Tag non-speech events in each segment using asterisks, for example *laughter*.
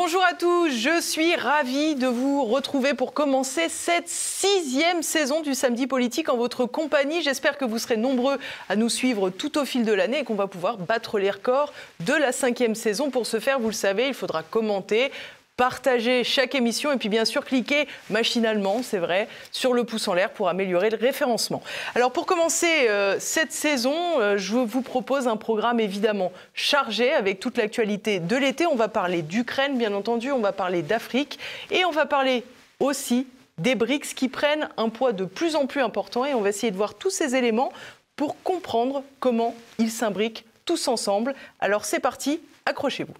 Bonjour à tous, je suis ravie de vous retrouver pour commencer cette sixième saison du Samedi Politique en votre compagnie. J'espère que vous serez nombreux à nous suivre tout au fil de l'année et qu'on va pouvoir battre les records de la cinquième saison. Pour ce faire, vous le savez, il faudra commenter, partager chaque émission et puis bien sûr cliquer machinalement, c'est vrai, sur le pouce en l'air pour améliorer le référencement. Alors pour commencer euh, cette saison, euh, je vous propose un programme évidemment chargé avec toute l'actualité de l'été. On va parler d'Ukraine, bien entendu, on va parler d'Afrique et on va parler aussi des BRICS qui prennent un poids de plus en plus important et on va essayer de voir tous ces éléments pour comprendre comment ils s'imbriquent tous ensemble. Alors c'est parti, accrochez-vous.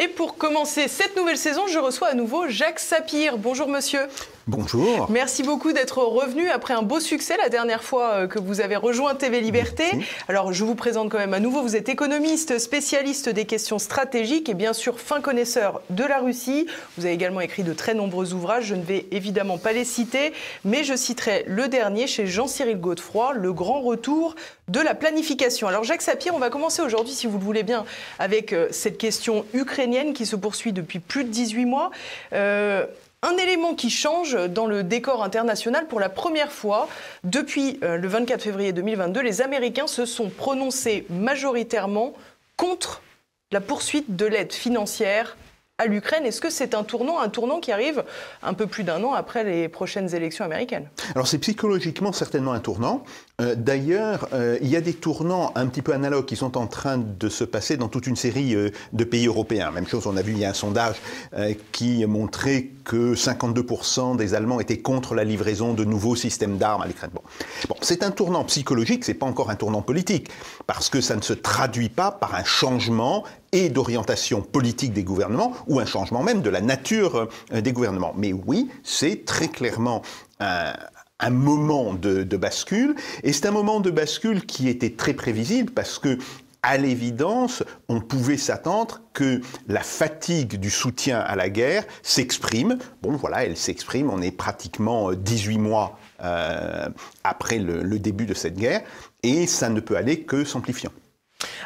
Et pour commencer cette nouvelle saison, je reçois à nouveau Jacques Sapir. Bonjour monsieur. Bonjour. Merci beaucoup d'être revenu après un beau succès la dernière fois euh, que vous avez rejoint TV Liberté. Alors je vous présente quand même à nouveau, vous êtes économiste, spécialiste des questions stratégiques et bien sûr fin connaisseur de la Russie. Vous avez également écrit de très nombreux ouvrages, je ne vais évidemment pas les citer, mais je citerai le dernier chez Jean-Cyril Godefroy, Le grand retour de la planification. Alors Jacques Sapir, on va commencer aujourd'hui, si vous le voulez bien, avec euh, cette question ukrainienne qui se poursuit depuis plus de 18 mois. Euh, un élément qui change dans le décor international pour la première fois, depuis euh, le 24 février 2022, les Américains se sont prononcés majoritairement contre la poursuite de l'aide financière à l'Ukraine. Est-ce que c'est un tournant, un tournant qui arrive un peu plus d'un an après les prochaines élections américaines Alors c'est psychologiquement certainement un tournant. Euh, d'ailleurs, euh, il y a des tournants un petit peu analogues qui sont en train de se passer dans toute une série euh, de pays européens. Même chose, on a vu il y a un sondage qui montrait que 52% des Allemands étaient contre la livraison de nouveaux systèmes d'armes à l'Ukraine. Bon, bon c'est un tournant psychologique, c'est pas encore un tournant politique, parce que ça ne se traduit pas par un changement et d'orientation politique des gouvernements ou un changement même de la nature euh, des gouvernements. Mais oui, c'est très clairement un, moment de, bascule, et c'est un moment de bascule qui était très prévisible parce que à l'évidence, on pouvait s'attendre que la fatigue du soutien à la guerre s'exprime. Bon, voilà, elle s'exprime, on est pratiquement 18 euh, mois euh, après le début de cette guerre, et ça ne peut aller que s'amplifiant.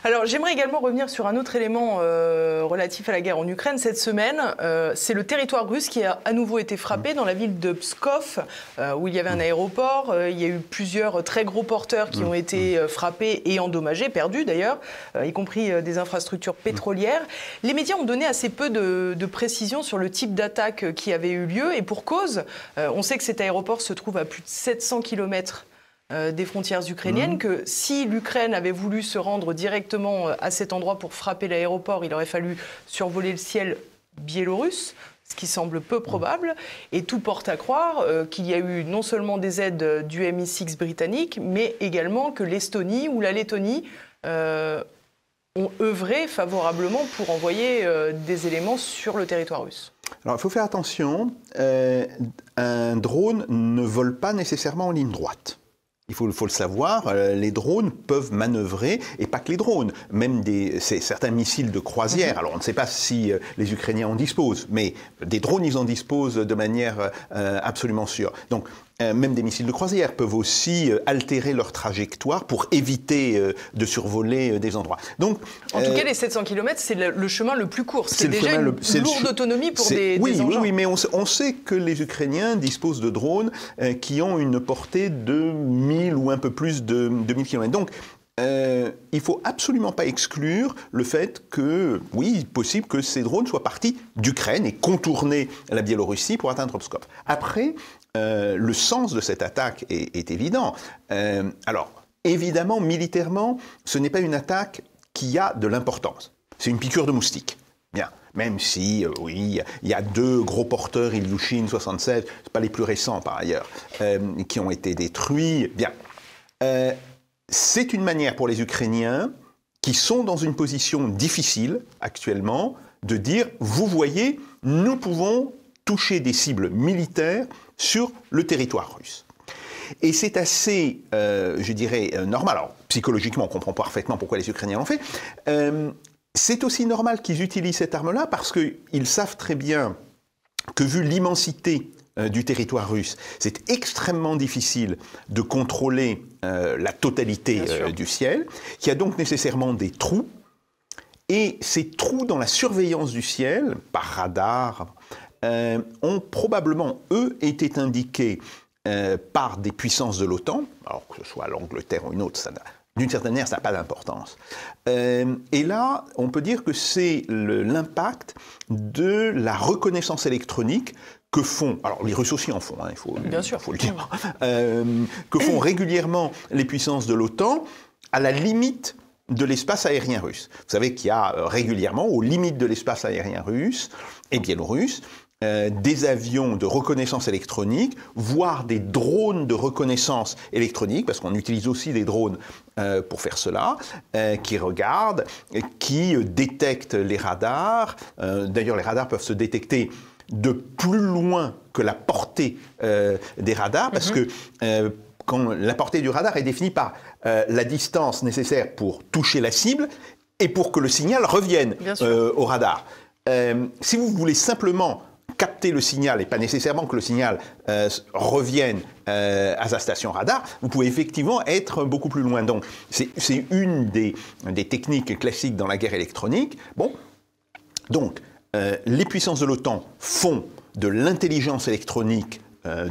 Alors j'aimerais également revenir sur un autre élément euh, relatif à la guerre en Ukraine. Cette semaine, euh, c'est le territoire russe qui a à nouveau été frappé dans la ville de Pskov, euh, où il y avait un aéroport. il y a eu plusieurs très gros porteurs qui ont été frappés et endommagés, perdus d'ailleurs, y compris des infrastructures pétrolières. Les médias ont donné assez peu de, de précisions sur le type d'attaque qui avait eu lieu et pour cause. on sait que cet aéroport se trouve à plus de 700 km euh, des frontières ukrainiennes, mhm. que si l'Ukraine avait voulu se rendre directement euh, à cet endroit pour frapper l'aéroport, il aurait fallu survoler le ciel biélorusse, ce qui semble peu mhm. probable, et tout porte à croire euh, qu'il y a eu non seulement des aides du MI6 britannique, mais également que l'Estonie ou la Lettonie ont œuvré favorablement pour envoyer des éléments sur le territoire russe. Alors il faut faire attention, un drone ne vole pas nécessairement en ligne droite. Il faut, le savoir, euh, les drones peuvent manœuvrer, et pas que les drones, même des, certains missiles de croisière. Mhm. Alors on ne sait pas si euh, les Ukrainiens en disposent, mais des drones, ils en disposent de manière euh, absolument sûre. Donc euh, même des missiles de croisière peuvent aussi euh, altérer leur trajectoire pour éviter euh, de survoler des endroits. Donc, en tout cas, les 700 km, c'est le, chemin le plus court. C'est déjà une le, lourde autonomie pour des, oui, engins. Oui, oui, mais on, sait que les Ukrainiens disposent de drones qui ont une portée de 1000 ou un peu plus de, 2000 1000 km. Donc, il ne faut absolument pas exclure le fait que, oui, possible que ces drones soient partis d'Ukraine et contourner la Biélorussie pour atteindre Opskop. Après, euh, le sens de cette attaque est, évident. Euh, alors, évidemment, militairement, ce n'est pas une attaque qui a de l'importance. C'est une piqûre de moustique. Bien. Même si, euh, oui, il y a deux gros porteurs Ilyushin 67, ce pas les plus récents par ailleurs, qui ont été détruits. Bien. c'est une manière pour les Ukrainiens, qui sont dans une position difficile actuellement, de dire, vous voyez, nous pouvons toucher des cibles militaires sur le territoire russe. Et c'est assez, euh, je dirais, euh, normal. Alors, psychologiquement, on comprend parfaitement pourquoi les Ukrainiens l'ont fait. Euh, c'est aussi normal qu'ils utilisent cette arme-là parce qu'ils savent très bien que vu l'immensité du territoire russe. C'est extrêmement difficile de contrôler la totalité du ciel, qui a donc nécessairement des trous. Et ces trous dans la surveillance du ciel, par radar, euh, ont probablement, eux, été indiqués euh, par des puissances de l'OTAN, alors que ce soit l'Angleterre ou une autre, d'une certaine manière, ça n'a pas d'importance. Euh, et là, on peut dire que c'est l'impact de la reconnaissance électronique que font, alors les Russes aussi en font, hein, il faut, Bien sûr. faut le dire, que font régulièrement les puissances de l'OTAN à la limite de l'espace aérien russe. Vous savez qu'il y a régulièrement, aux limites de l'espace aérien russe et biélorusse, euh, des avions de reconnaissance électronique, voire des drones de reconnaissance électronique, parce qu'on utilise aussi des drones euh, pour faire cela, euh, qui regardent, qui détectent les radars. D'ailleurs, les radars peuvent se détecter de plus loin que la portée des radars, parce mhm. que la portée du radar est définie par la distance nécessaire pour toucher la cible et pour que le signal revienne au radar. si vous voulez simplement capter le signal et pas nécessairement que le signal euh, revienne euh, à sa station radar, vous pouvez effectivement être beaucoup plus loin. Donc c'est une des, techniques classiques dans la guerre électronique. Bon, donc euh, les puissances de l'OTAN font de l'intelligence électronique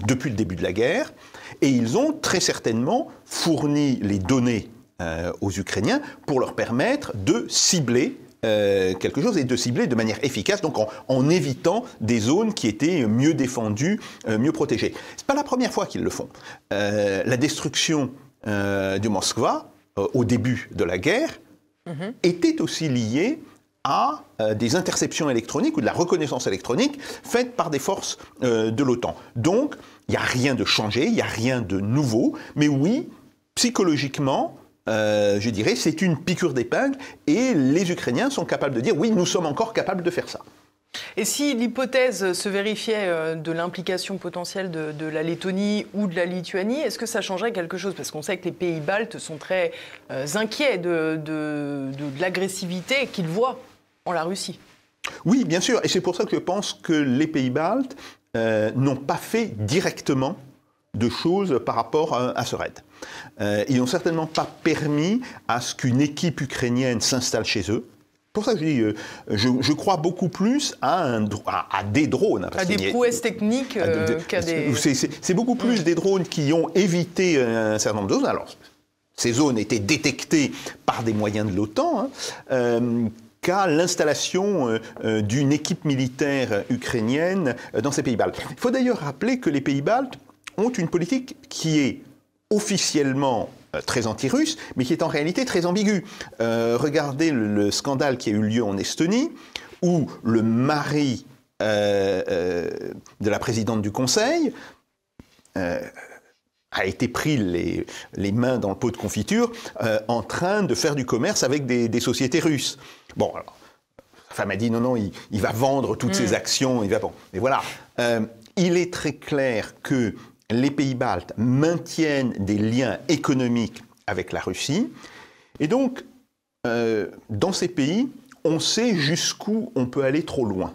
depuis le début de la guerre et ils ont très certainement fourni les données aux Ukrainiens pour leur permettre de cibler euh, quelque chose et de cibler de manière efficace, donc en, évitant des zones qui étaient mieux défendues, euh, mieux protégées. C'est pas la première fois qu'ils le font. Euh, la destruction de Moskva au début de la guerre mhm. était aussi liée à des interceptions électroniques ou de la reconnaissance électronique faite par des forces de l'OTAN. Donc, il n'y a rien de changé, il n'y a rien de nouveau, mais oui, psychologiquement, euh, je dirais, c'est une piqûre d'épingle et les Ukrainiens sont capables de dire oui, nous sommes encore capables de faire ça. Et si l'hypothèse se vérifiait euh, de l'implication potentielle de, la Lettonie ou de la Lituanie, est-ce que ça changerait quelque chose Parce qu'on sait que les pays baltes sont très euh, inquiets de, l'agressivité qu'ils voient en la Russie. Oui, bien sûr. Et c'est pour ça que je pense que les pays baltes n'ont pas fait directement de choses par rapport à, ce raid. Euh, ils n'ont certainement pas permis à ce qu'une équipe ukrainienne s'installe chez eux. Pour ça, que je dis, euh, je, crois beaucoup plus à, des drones. à des prouesses techniques euh, qu'à des... C'est beaucoup plus mm. des drones qui ont évité un certain nombre de zones. Alors, ces zones étaient détectées par des moyens de l'OTAN, hein, qu'à l'installation d'une équipe militaire ukrainienne dans ces pays baltes. Il faut d'ailleurs rappeler que les pays baltes ont une politique qui est officiellement euh, très anti-russe, mais qui est en réalité très ambiguë. Euh, regardez le, scandale qui a eu lieu en Estonie, où le mari euh, de la présidente du Conseil a été pris les, mains dans le pot de confiture en train de faire du commerce avec des, sociétés russes. Bon, alors, la femme a dit non, non, il, va vendre toutes mm. ses actions, il va... Bon, mais voilà, il est très clair que les pays baltes maintiennent des liens économiques avec la Russie. Et donc, euh, dans ces pays, on sait jusqu'où on peut aller trop loin.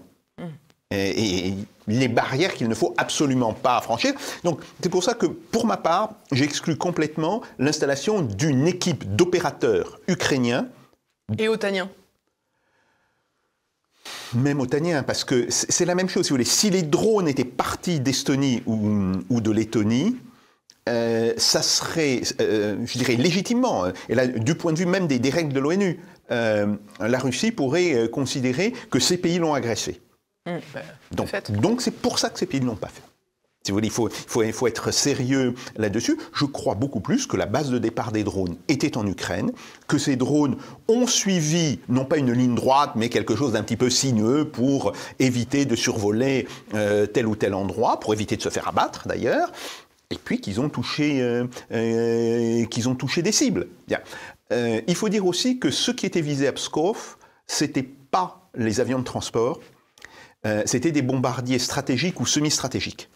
Et, et, les barrières qu'il ne faut absolument pas franchir. Donc, c'est pour ça que, pour ma part, j'exclus complètement l'installation d'une équipe d'opérateurs ukrainiens. Et otaniens. Même otaniens, parce que c'est la même chose, si vous voulez. Si les drones étaient partis d'Estonie ou, de Lettonie, euh, ça serait, euh, je dirais légitimement, euh, et là, du point de vue même des, règles de l'ONU, la Russie pourrait considérer que ces pays l'ont agressé. Mmh. donc, c'est pour ça que ces pays ne l'ont pas fait il faut, être sérieux là-dessus. Je crois beaucoup plus que la base de départ des drones était en Ukraine, que ces drones ont suivi, non pas une ligne droite, mais quelque chose d'un petit peu sinueux pour éviter de survoler euh, tel ou tel endroit, pour éviter de se faire abattre d'ailleurs, et puis qu'ils ont, touché, euh, euh, qu'ils ont touché des cibles. il faut dire aussi que ce qui était visé à Pskov, c'était pas les avions de transport, c'était des bombardiers stratégiques ou semi-stratégiques.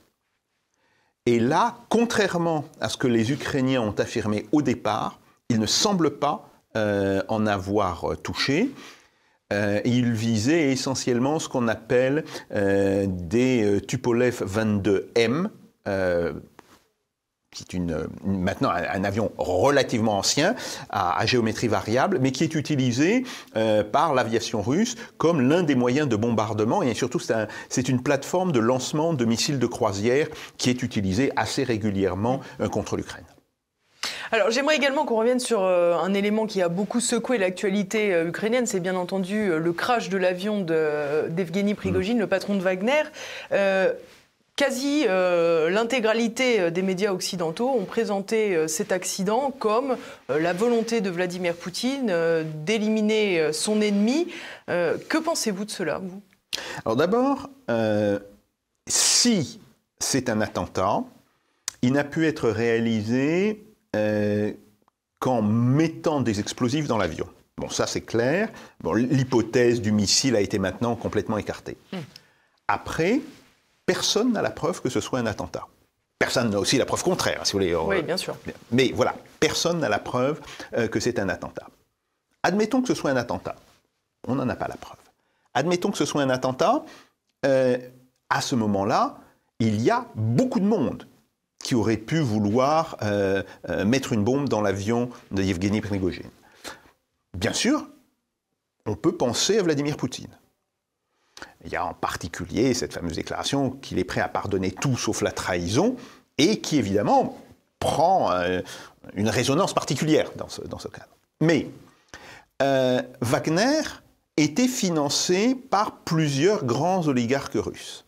Et là, contrairement à ce que les Ukrainiens ont affirmé au départ, ils ne semblent pas euh, en avoir euh, touché. Euh, ils visaient essentiellement ce qu'on appelle des Tupolev 22M, qui est une, maintenant un, avion relativement ancien, à, géométrie variable, mais qui est utilisé euh, par l'aviation russe comme l'un des moyens de bombardement, et surtout c'est, une plateforme de lancement de missiles de croisière qui est utilisée assez régulièrement euh, contre l'Ukraine. Alors j'aimerais également qu'on revienne sur euh, un élément qui a beaucoup secoué l'actualité ukrainienne, c'est bien entendu le crash de l'avion d'Evgeny Prigogine, mmh. le patron de Wagner. Euh, quasi euh, l'intégralité euh, des médias occidentaux ont présenté euh, cet accident comme la volonté de Vladimir Poutine d'éliminer son ennemi. que pensez-vous de cela, vous Alors d'abord, si c'est un attentat, il n'a pu être réalisé qu'en mettant des explosifs dans l'avion. Bon, ça c'est clair. Bon, l'hypothèse du missile a été maintenant complètement écartée. Hmm. Après, Personne n'a la preuve que ce soit un attentat. Personne n'a aussi la preuve contraire, hein, si vous voulez. Oui, bien sûr. Mais voilà, personne n'a la preuve euh, que c'est un attentat. Admettons que ce soit un attentat. On n'en a pas la preuve. Admettons que ce soit un attentat. Euh, à ce moment-là, il y a beaucoup de monde qui aurait pu vouloir euh, mettre une bombe dans l'avion de Yevgeny Prigogine. Bien sûr, on peut penser à Vladimir Poutine. Il y a en particulier cette fameuse déclaration qu'il est prêt à pardonner tout sauf la trahison, et qui évidemment prend euh, une résonance particulière dans ce, cadre. Mais euh, Wagner était financé par plusieurs grands oligarques russes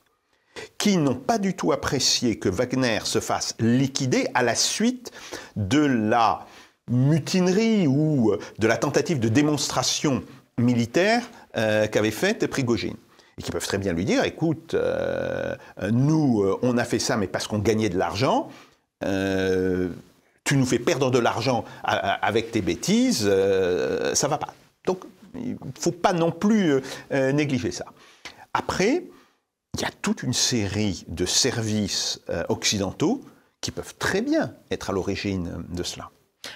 qui n'ont pas du tout apprécié que Wagner se fasse liquider à la suite de la mutinerie ou euh, de la tentative de démonstration militaire qu'avait faite Prigogine et qui peuvent très bien lui dire, écoute, euh, nous, euh, on a fait ça, mais parce qu'on gagnait de l'argent. Euh, tu nous fais perdre de l'argent avec tes bêtises, ça va pas. Donc, il faut pas non plus négliger ça. Après, il y a toute une série de services occidentaux qui peuvent très bien être à l'origine de cela.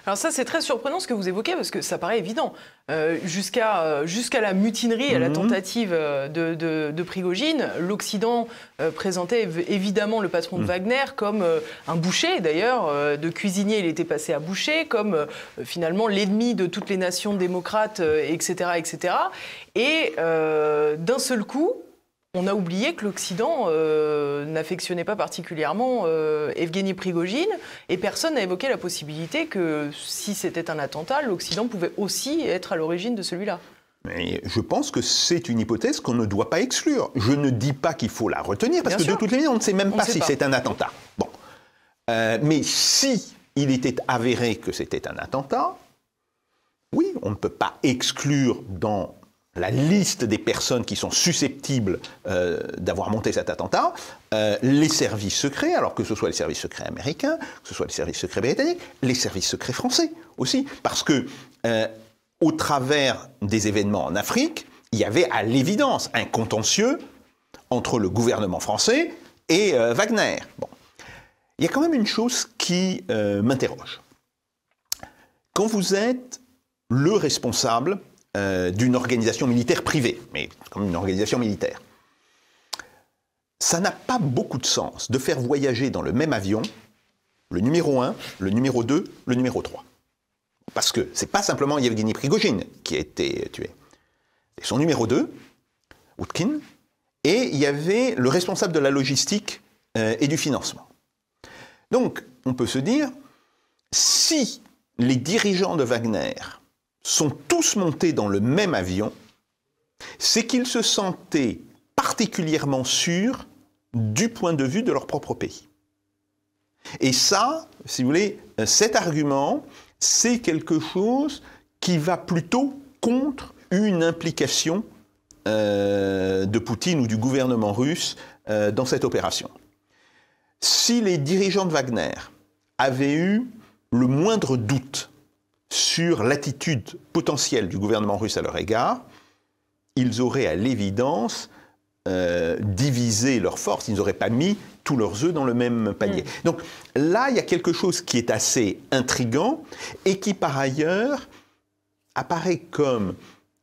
Alors ça, c'est très surprenant ce que vous évoquez parce que ça paraît évident. Euh, euh, jusqu'à la mutinerie, à la mhm. tentative euh, de, Prigogine, l'Occident présentait évidemment le patron de mhm. Wagner comme un boucher, d'ailleurs, de cuisinier, il était passé à boucher, comme finalement l'ennemi de toutes les nations démocrates, etc., etc. Et d'un seul coup, on a oublié que l'Occident euh, n'affectionnait pas particulièrement euh, Evgeny Prigogine et personne n'a évoqué la possibilité que si c'était un attentat, l'Occident pouvait aussi être à l'origine de celui-là. Mais je pense que c'est une hypothèse qu'on ne doit pas exclure. Je ne dis pas qu'il faut la retenir, parce que de toutes les manières, on ne sait même pas si c'est un attentat. Bon. Euh, mais si il était avéré que c'était un attentat, oui, on ne peut pas exclure dans la liste des personnes qui sont susceptibles euh, d'avoir monté cet attentat, euh, les services secrets, alors que ce soit les services secrets américains, que ce soit les services secrets britanniques, les services secrets français aussi, parce que euh, au travers des événements en Afrique, il y avait à l'évidence un contentieux entre le gouvernement français et Wagner. Bon. Il y a quand même une chose qui m'interroge. Quand vous êtes le responsable euh, d'une organisation militaire privée, mais comme une organisation militaire. Ça n'a pas beaucoup de sens de faire voyager dans le même avion le numéro 1, le numéro 2, le numéro 3. Parce que c'est pas simplement Yevgeny Prigogine qui a été tué. C'est son numéro 2, Utkin, et il y avait le responsable de la logistique euh, et du financement. Donc, on peut se dire, si les dirigeants de Wagner sont tous montés dans le même avion, c'est qu'ils se sentaient particulièrement sûrs du point de vue de leur propre pays. Et ça, si vous voulez, cet argument, c'est quelque chose qui va plutôt contre une implication euh, de Poutine ou du gouvernement russe euh, dans cette opération. Si les dirigeants de Wagner avaient eu le moindre doute sur l'attitude potentielle du gouvernement russe à leur égard, ils auraient à l'évidence euh, divisé leurs forces, ils n'auraient pas mis tous leurs œufs dans le même panier. Mm. Donc là, il y a quelque chose qui est assez intrigant et qui par ailleurs apparaît comme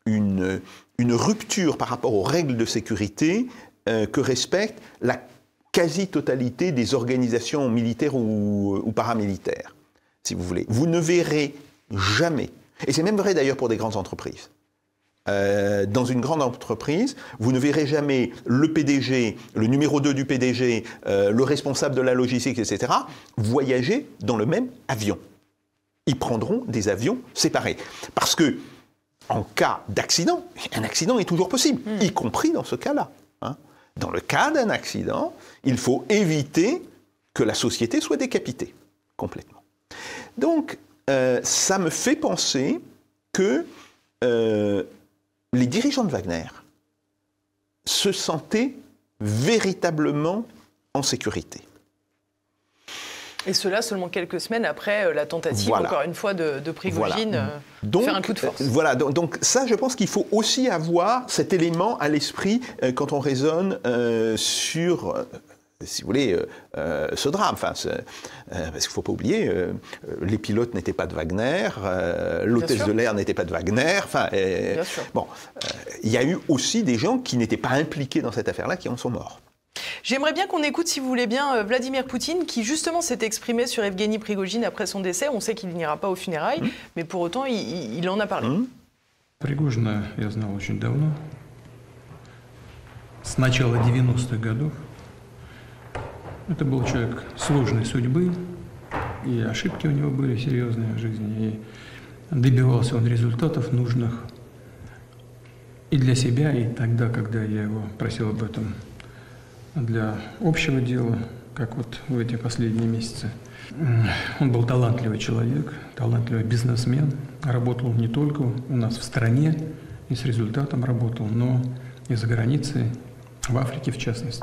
une, rupture par rapport aux règles de sécurité euh, que respecte la quasi-totalité des organisations militaires ou, ou paramilitaires, si vous voulez. Vous ne verrez Jamais. Et c'est même vrai d'ailleurs pour des grandes entreprises. Euh, dans une grande entreprise, vous ne verrez jamais le PDG, le numéro 2 du PDG, euh, le responsable de la logistique, etc., voyager dans le même avion. Ils prendront des avions séparés. Parce que, en cas d'accident, un accident est toujours possible, hmm. y compris dans ce cas-là. Hein. Dans le cas d'un accident, il faut éviter que la société soit décapitée complètement. Donc, euh, ça me fait penser que euh, les dirigeants de Wagner se sentaient véritablement en sécurité. Et cela seulement quelques semaines après euh, la tentative, encore une fois, de, de Prigogine voilà. faire un coup de force. voilà, donc, donc, ça, je pense qu'il faut aussi avoir cet élément à l'esprit quand on raisonne sur euh, si vous voulez, euh, euh, ce drame. Enfin, parce qu'il ne faut pas oublier, les pilotes n'étaient pas de Wagner, l'hôtel de l'air n'était pas de Wagner. Enfin, bon, il y a eu aussi des gens qui n'étaient pas impliqués dans cette affaire-là qui en sont morts. J'aimerais bien qu'on écoute, si vous voulez bien, Vladimir Poutine, qui justement s'est exprimé sur Evgeny Prigogine après son décès. On sait qu'il n'ira pas aux funérailles, hum. mais pour autant, il, en a parlé. Hum. Prigogine, je connais depuis longtemps. Depuis années 90 Это был человек сложной судьбы, и ошибки у него были серьезные в жизни, и добивался он результатов нужных и для себя, и тогда, когда я его просил об этом, для общего дела, как вот в эти последние месяцы. Он был талантливый человек, талантливый бизнесмен. Работал не только у нас в стране и с результатом работал, но и за границей, в Африке в частности.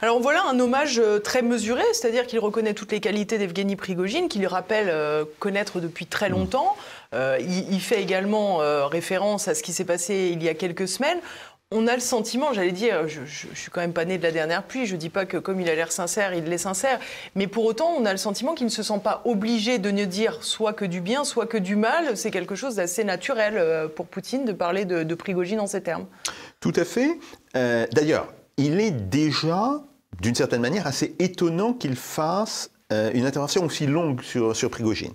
Alors voilà un hommage euh, très mesuré, c'est-à-dire qu'il reconnaît toutes les qualités d'Evgeny Prigogine, qu'il rappelle euh, connaître depuis très mm. longtemps. Euh, il, fait également référence à ce qui s'est passé il y a quelques semaines. On a le sentiment, j'allais dire, je, je, suis quand même pas né de la dernière pluie, je dis pas que comme il a l'air sincère, il l'est sincère, mais pour autant, on a le sentiment qu'il ne se sent pas obligé de ne dire soit que du bien, soit que du mal. C'est quelque chose d'assez naturel pour Poutine de parler de, Prigogine en ces termes. Tout à fait. D'ailleurs, il est déjà d'une certaine manière, assez étonnant qu'il fasse euh, une intervention aussi longue sur, sur Prigogine.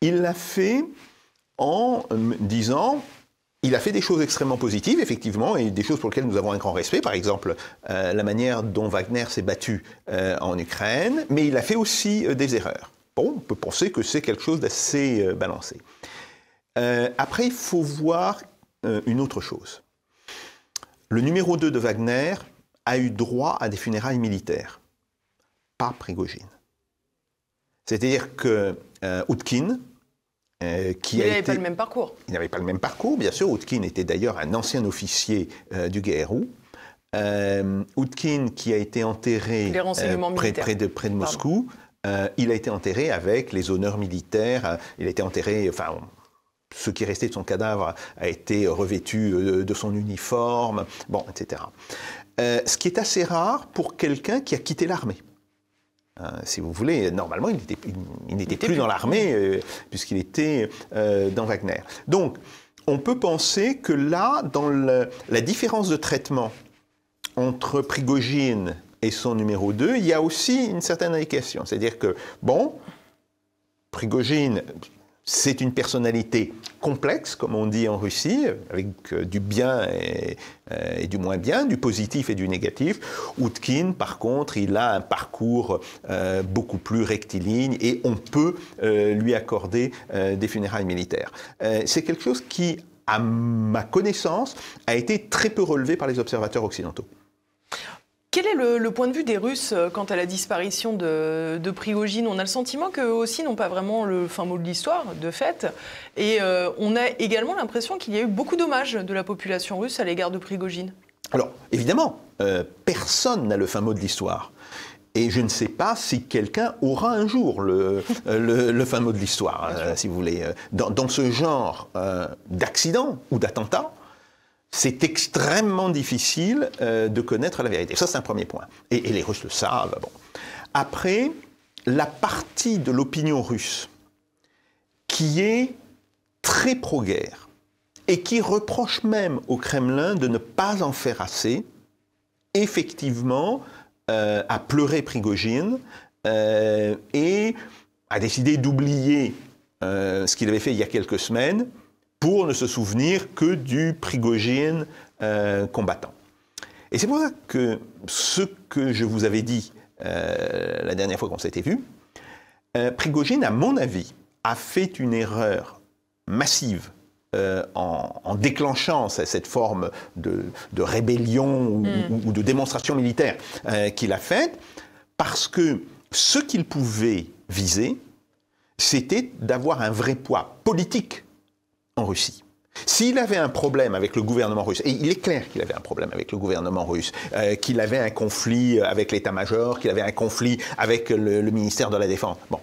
Il l'a fait en euh, disant, il a fait des choses extrêmement positives, effectivement, et des choses pour lesquelles nous avons un grand respect, par exemple euh, la manière dont Wagner s'est battu en Ukraine, mais il a fait aussi des erreurs. Bon, on peut penser que c'est quelque chose d'assez balancé. après, il faut voir une autre chose. Le numéro 2 de Wagner a eu droit à des funérailles militaires, pas Prigogine. C'est-à-dire que euh, Outkin, euh, qui il n'avait pas le même parcours. Il n'avait pas le même parcours, bien sûr. Outkin était d'ailleurs un ancien officier euh, du GRU. Euh, qui a été enterré euh, près, près, de, près de Moscou, il a été enterré avec les honneurs militaires. il a été enterré, enfin, ce qui restait de son cadavre a été revêtu de son uniforme, bon, etc. Euh, ce qui est assez rare pour quelqu'un qui a quitté l'armée. Euh, si vous voulez, normalement, il n'était il, plus, dans l'armée, euh, puisqu'il était dans Wagner. Donc, on peut penser que là, dans la différence de traitement entre Prigogine et son numéro 2, il y a aussi une certaine indication. C'est-à-dire que, bon, Prigogine, c'est une personnalité complexe, comme on dit en Russie, avec euh, du bien euh, et, du moins bien, du positif et du négatif. Outkin, par contre, il a un parcours euh, beaucoup plus rectiligne et on peut lui accorder des funérailles militaires. C'est quelque chose qui, à ma connaissance, a été très peu relevé par les observateurs occidentaux. Quel est le, point de vue des Russes euh, quant à la disparition de, Prigogine On a le sentiment qu'eux aussi n'ont pas vraiment le fin mot de l'histoire, de fait. Et euh, on a également l'impression qu'il y a eu beaucoup d'hommages de la population russe à l'égard de Prigogine. Alors, évidemment, euh, personne n'a le fin mot de l'histoire. Et je ne sais pas si quelqu'un aura un jour le, fin mot de l'histoire, *laughs* si vous voulez. Dans, ce genre d'accident ou d'attentat, c'est extrêmement difficile euh, de connaître la vérité. Ça, c'est un premier point. Et, les Russes le savent. Bon. Après, la partie de l'opinion russe qui est très pro-guerre et qui reproche même au Kremlin de ne pas en faire assez, effectivement, euh, a pleuré Prigogine euh, et a décidé d'oublier ce qu'il avait fait il y a quelques semaines pour ne se souvenir que du Prigogine euh, combattant. Et c'est pour ça que ce que je vous avais dit euh, la dernière fois qu'on s'était vu, Prigogène, euh, Prigogine, à mon avis, a fait une erreur massive en, déclenchant cette forme de, rébellion mm. ou, de démonstration militaire qu'il a faite, parce que ce qu'il pouvait viser, c'était d'avoir un vrai poids politique en Russie. S'il avait un problème avec le gouvernement russe, et il est clair qu'il avait un problème avec le gouvernement russe, euh, qu'il avait un conflit euh, avec l'état-major, qu'il avait un conflit avec le, le ministère de la Défense, bon,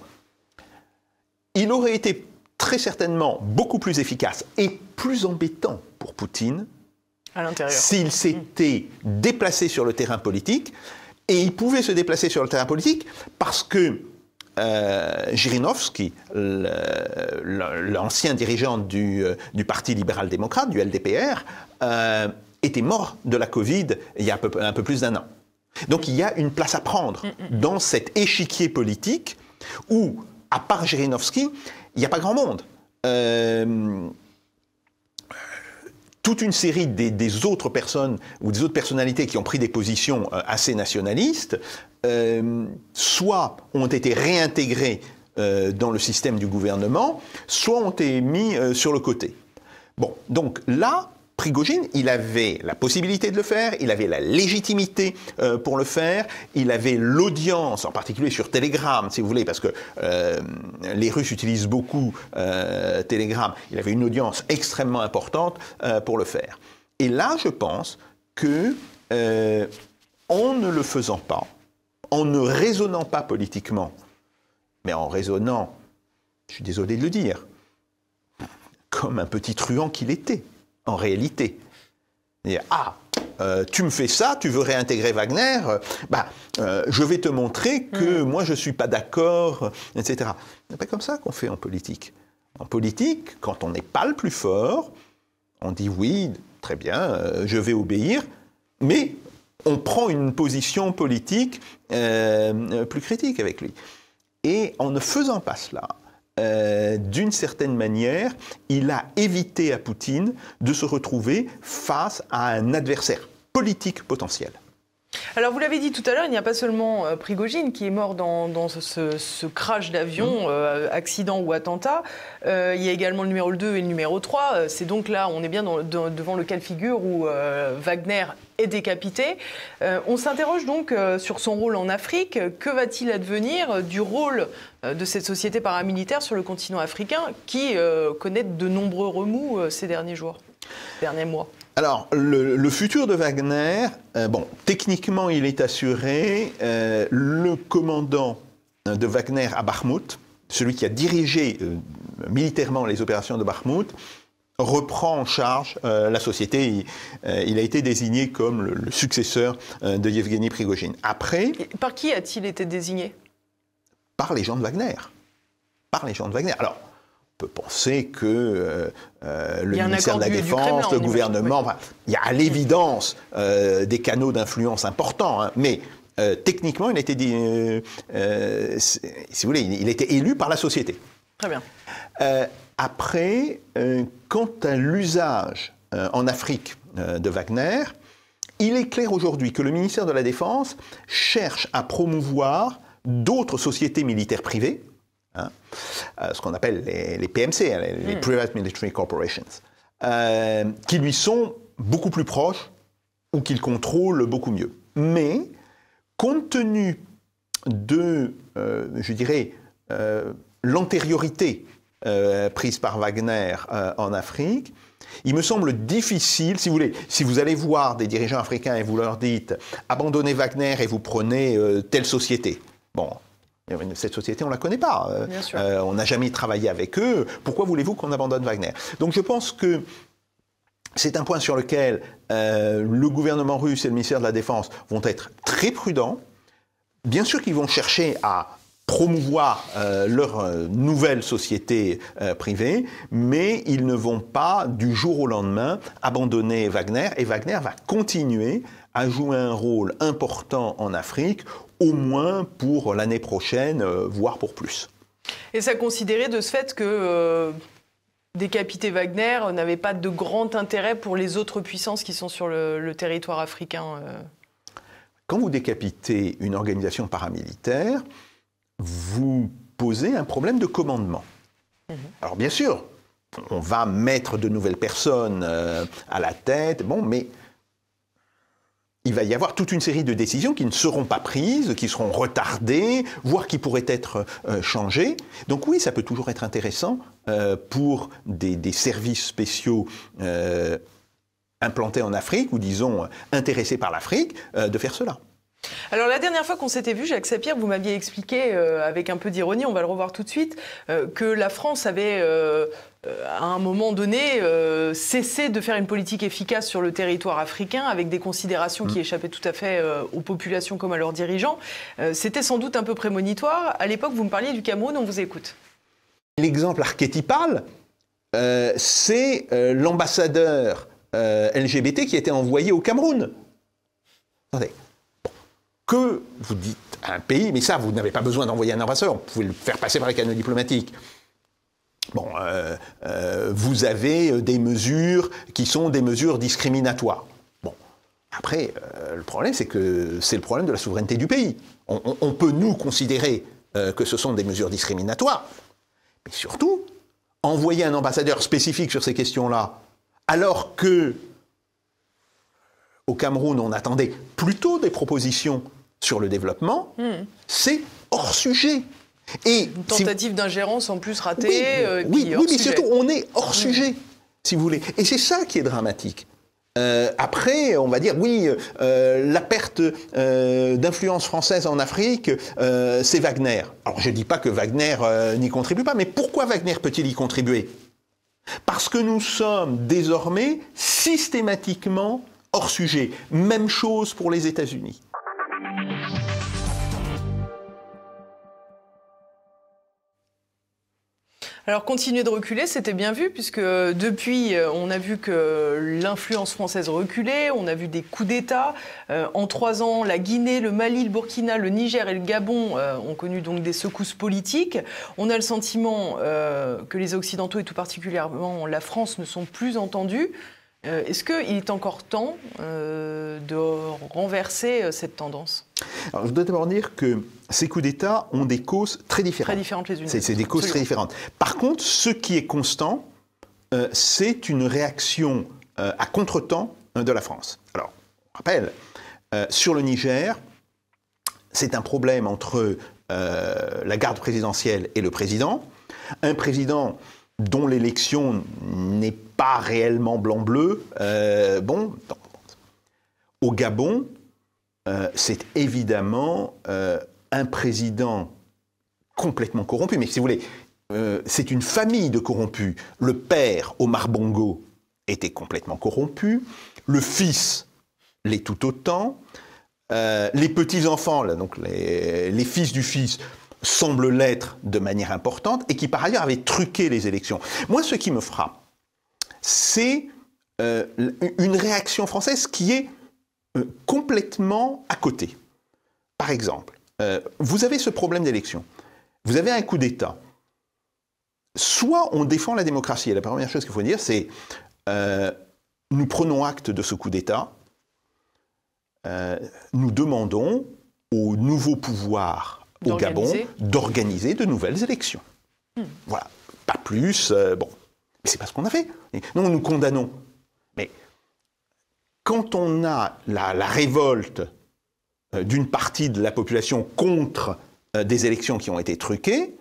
il aurait été très certainement beaucoup plus efficace et plus embêtant pour Poutine s'il s'était déplacé sur le terrain politique. Et il pouvait se déplacer sur le terrain politique parce que euh, l'ancien dirigeant euh, du, Parti libéral-démocrate, du LDPR, euh, était mort de la Covid il y a un peu, plus d'un an. Donc il y a une place à prendre mm, mm. dans cet échiquier politique où, à part Girinowski, il n'y a pas grand monde. Euh, toute une série des, autres personnes ou des autres personnalités qui ont pris des positions euh, assez nationalistes, euh, soit ont été réintégrées euh, dans le système du gouvernement, soit ont été mis sur le côté. Bon, donc là, Prigogine, il avait la possibilité de le faire, il avait la légitimité euh, pour le faire, il avait l'audience, en particulier sur Telegram, si vous voulez, parce que euh, les Russes utilisent beaucoup euh, Telegram, il avait une audience extrêmement importante pour le faire. Et là, je pense que en ne le faisant pas, en ne raisonnant pas politiquement, mais en raisonnant, je suis désolé de le dire, comme un petit truand qu'il était en réalité. Et, ah, euh, tu me fais ça, tu veux réintégrer Wagner, euh, bah, euh, je vais te montrer que mm. moi je ne suis pas d'accord, etc. n'est pas comme ça qu'on fait en politique. En politique, quand on n'est pas le plus fort, on dit oui, très bien, je vais obéir, mais on prend une position politique plus critique avec lui. Et en ne faisant pas cela, euh, d'une certaine manière, il a évité à Poutine de se retrouver face à un adversaire politique potentiel. Alors vous l'avez dit tout à l'heure, il n'y a pas seulement euh, Prigogine qui est mort dans, ce, crash d'avion, mmh. euh, accident ou attentat, il y a également le numéro 2 et le numéro 3, c'est donc là on est bien devant le cas de figure où Wagner décapité. Euh, on s'interroge donc euh, sur son rôle en Afrique. Que va-t-il advenir euh, du rôle de cette société paramilitaire sur le continent africain qui connaît de nombreux remous ces derniers jours, derniers mois alors, le, futur de Wagner, bon, techniquement, il est assuré. le commandant de Wagner à Bakhmout, celui qui a dirigé militairement les opérations de Bakhmout, reprend en charge euh, la société. Euh, il, a été désigné comme le, successeur euh, de Yevgeny Prigogine. Après. par qui a-t-il été désigné Par les gens de Wagner. Par les gens de Wagner. Alors, on peut penser que le ministère de la Défense, le gouvernement. il y a à l'évidence des canaux d'influence importants, hein. mais. techniquement, il a été, si vous voulez, il, a été élu par la société. Très bien. Euh, après, euh, quant à l'usage euh, en Afrique de Wagner, il est clair aujourd'hui que le ministère de la Défense cherche à promouvoir d'autres sociétés militaires privées, hein, ce qu'on appelle les, PMC, les, hein, hmm. Private Military Corporations, qui lui sont beaucoup plus proches ou qu'il contrôle beaucoup mieux. Mais compte tenu de, je dirais, l'antériorité euh, prise par Wagner euh, en Afrique, il me semble difficile, si vous voulez, si vous allez voir des dirigeants africains et vous leur dites abandonnez Wagner et vous prenez euh, telle société. Bon, cette société, on ne la connaît pas. on n'a jamais travaillé avec eux. Pourquoi voulez-vous qu'on abandonne Wagner Donc je pense que c'est un point sur lequel le gouvernement russe et le ministère de la Défense vont être très prudents. Bien sûr qu'ils vont chercher à promouvoir euh, leur euh, nouvelle société euh, privée, mais ils ne vont pas du jour au lendemain abandonner Wagner et Wagner va continuer à jouer un rôle important en Afrique, au moins pour l'année prochaine, voire pour plus. Et ça considéré de ce fait que décapiter Wagner n'avait pas de grand intérêt pour les autres puissances qui sont sur le territoire africain quand vous décapitez une organisation paramilitaire, vous posez un problème de commandement. Mhm. Alors bien sûr, on va mettre de nouvelles personnes euh, à la tête, bon, mais il va y avoir toute une série de décisions qui ne seront pas prises, qui seront retardées, voire qui pourraient être euh, changées. Donc oui, ça peut toujours être intéressant euh, pour des, services spéciaux implantés en Afrique, ou disons intéressés par l'Afrique, de faire cela. Alors la dernière fois qu'on s'était vu, Jacques Sapir, vous m'aviez expliqué euh, avec un peu d'ironie, on va le revoir tout de suite, euh, que la France avait euh, à un moment donné cessé de faire une politique efficace sur le territoire africain avec des considérations qui mm. échappaient tout à fait aux populations comme à leurs dirigeants. C'était sans doute un peu prémonitoire. À l'époque, vous me parliez du Cameroun, on vous écoute. L'exemple archétypal, c'est l'ambassadeur LGBT qui était envoyé au Cameroun. Attendez que vous dites à un pays, mais ça, vous n'avez pas besoin d'envoyer un ambassadeur, vous pouvez le faire passer par les canaux diplomatiques. Bon, euh, euh, vous avez euh, des mesures qui sont des mesures discriminatoires. Bon, après, le problème, c'est que c'est le problème de la souveraineté du pays. on peut, nous, considérer que ce sont des mesures discriminatoires, mais surtout, envoyer un ambassadeur spécifique sur ces questions-là, alors que au Cameroun, on attendait plutôt des propositions sur le développement, hmm. c'est hors sujet. Et Une tentative d'ingérence en plus ratée. Oui, euh, oui, mais surtout, on est hors hmm. sujet, si vous voulez. Et c'est ça qui est dramatique. Euh, après, on va dire, oui, euh, la perte d'influence française en Afrique, c'est Wagner. Alors, je ne dis pas que Wagner n'y contribue pas, mais pourquoi Wagner peut-il y contribuer Parce que nous sommes désormais systématiquement hors sujet. Même chose pour les États-Unis. Alors continuer de reculer, c'était bien vu, puisque euh, depuis, euh, on a vu que l'influence française reculait, on a vu des coups d'État. Euh, en trois ans, la Guinée, le Mali, le Burkina, le Niger et le Gabon ont connu donc des secousses politiques. On a le sentiment que les Occidentaux, et tout particulièrement la France, ne sont plus entendus. Euh, est-ce qu'il est encore temps euh, de renverser euh, cette tendance Je dois d'abord dire que ces coups d'État ont des causes très différentes. Très différentes les unes. C'est des causes très différentes. Par contre, ce qui est constant, c'est une réaction à contretemps de la France. Alors, on sur le Niger, c'est un problème entre la garde présidentielle et le président. Un président dont l'élection n'est pas réellement blanc-bleu, euh, bon, au Gabon, euh, c'est évidemment euh, un président complètement corrompu. Mais si vous voulez, c'est une famille de corrompus. Le père, Omar Bongo, était complètement corrompu. Le fils l'est tout autant. les petits-enfants, donc les fils du fils, semble l'être de manière importante et qui par ailleurs avait truqué les élections. Moi, ce qui me frappe, c'est euh, une réaction française qui est euh, complètement à côté. Par exemple, euh, vous avez ce problème d'élection, vous avez un coup d'État. Soit on défend la démocratie, et la première chose qu'il faut dire, c'est nous prenons acte de ce coup d'État, nous demandons au nouveau pouvoir au Gabon d'organiser de nouvelles élections. Hmm. Voilà, pas plus. Euh, bon, mais c'est pas ce qu'on a fait. Non, nous condamnons. Mais quand on a la, révolte euh, d'une partie de la population contre euh, des élections qui ont été truquées,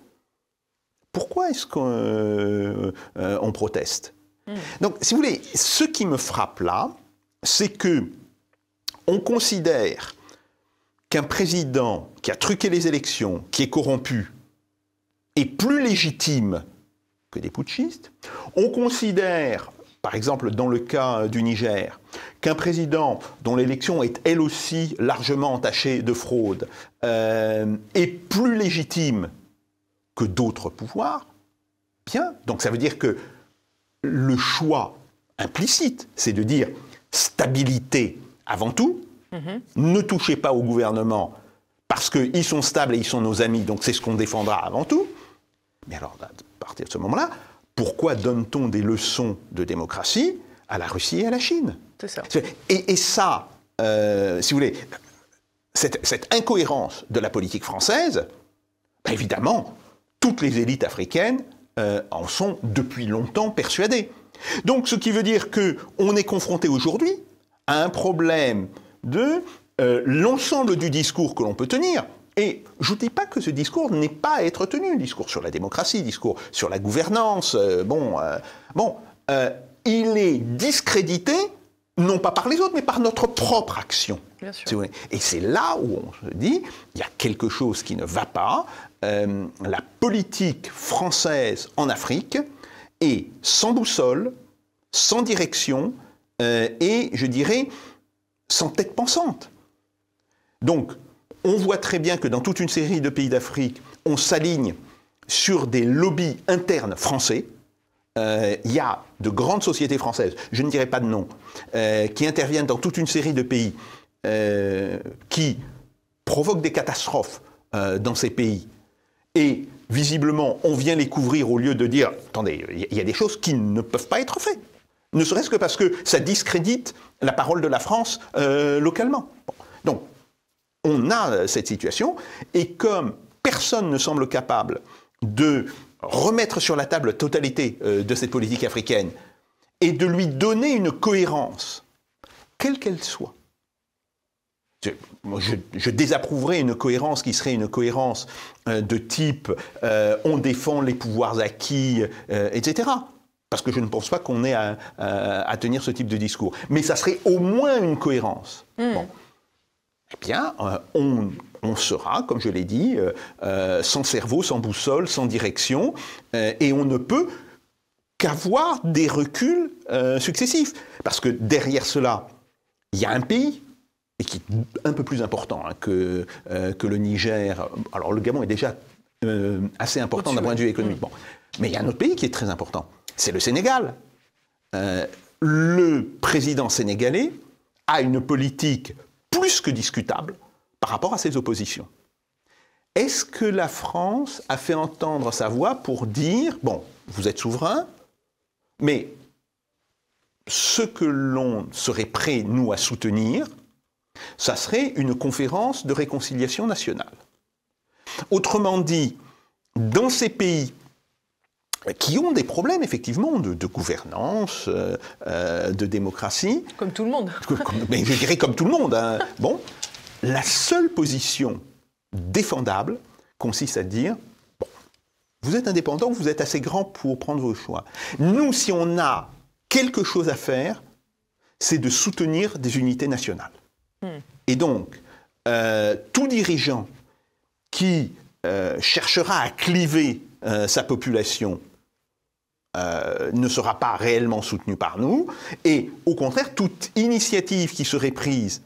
pourquoi est-ce qu'on proteste hmm. Donc, si vous voulez, ce qui me frappe là, c'est que on considère qu'un président qui a truqué les élections, qui est corrompu, est plus légitime que des putschistes. On considère, par exemple dans le cas euh, du Niger, qu'un président dont l'élection est elle aussi largement entachée de fraude euh, est plus légitime que d'autres pouvoirs. Bien, donc ça veut dire que le choix implicite, c'est de dire stabilité avant tout, Mhm. Ne touchez pas au gouvernement parce qu'ils sont stables et ils sont nos amis, donc c'est ce qu'on défendra avant tout. Mais alors, à partir de ce moment-là, pourquoi donne-t-on des leçons de démocratie à la Russie et à la Chine C'est ça. Et, ça, euh, si vous voulez, cette, incohérence de la politique française, bah, évidemment, toutes les élites africaines euh, en sont depuis longtemps persuadées. Donc, ce qui veut dire qu'on est confronté aujourd'hui à un problème de euh, l'ensemble du discours que l'on peut tenir. Et je ne dis pas que ce discours n'est pas à être tenu, discours sur la démocratie, discours sur la gouvernance, euh, bon, euh, bon il est discrédité, non pas par les autres, mais par notre propre action. Et c'est là où on se dit, il y a quelque chose qui ne va pas, la politique française en Afrique est sans boussole, sans direction, et je dirais sans tête pensante. Donc, on voit très bien que dans toute une série de pays d'Afrique, on s'aligne sur des lobbies internes français. Euh, il y a de grandes sociétés françaises, je ne dirai pas de nom, euh, qui interviennent dans toute une série de pays euh, qui provoquent des catastrophes dans ces pays. Et visiblement, on vient les couvrir au lieu de dire, attendez, il y a des choses qui ne peuvent pas être faites. Ne serait-ce que parce que ça discrédite la parole de la France euh, localement. Donc, on a euh, cette situation, et comme personne ne semble capable de remettre sur la table la totalité euh, de cette politique africaine et de lui donner une cohérence, quelle qu'elle soit, je, désapprouverais une cohérence qui serait une cohérence de type on défend les pouvoirs acquis, etc. Parce que je ne pense pas qu'on ait à, tenir ce type de discours. Mais ça serait au moins une cohérence. Hmm. Eh bien, euh, on, sera, comme je l'ai dit, euh, euh, sans cerveau, sans boussole, sans direction, et on ne peut qu'avoir des reculs successifs. Parce que derrière cela, il y a un pays, et qui est un peu plus important hein, que, le Niger. Alors le Gabon est déjà assez important d'un point de vue économique, hmm. mais il y a un autre pays qui est très important, c'est le Sénégal. Euh, le président sénégalais a une politique plus que discutable par rapport à ses oppositions. Est-ce que la France a fait entendre sa voix pour dire, bon, vous êtes souverain, mais ce que l'on serait prêt, nous, à soutenir, ça serait une conférence de réconciliation nationale. Autrement dit, dans ces pays qui ont des problèmes effectivement de, gouvernance, euh, euh, de démocratie. Comme tout le monde. mais je dirais comme tout le monde. Hein. Bon, la seule position défendable consiste à dire, vous êtes indépendant, vous êtes assez grand pour prendre vos choix. Nous, si on a quelque chose à faire, c'est de soutenir des unités nationales. Hmm. Et donc, euh, tout dirigeant qui cherchera à cliver sa population euh, ne sera pas réellement soutenu par nous. Et au contraire, toute initiative qui serait prise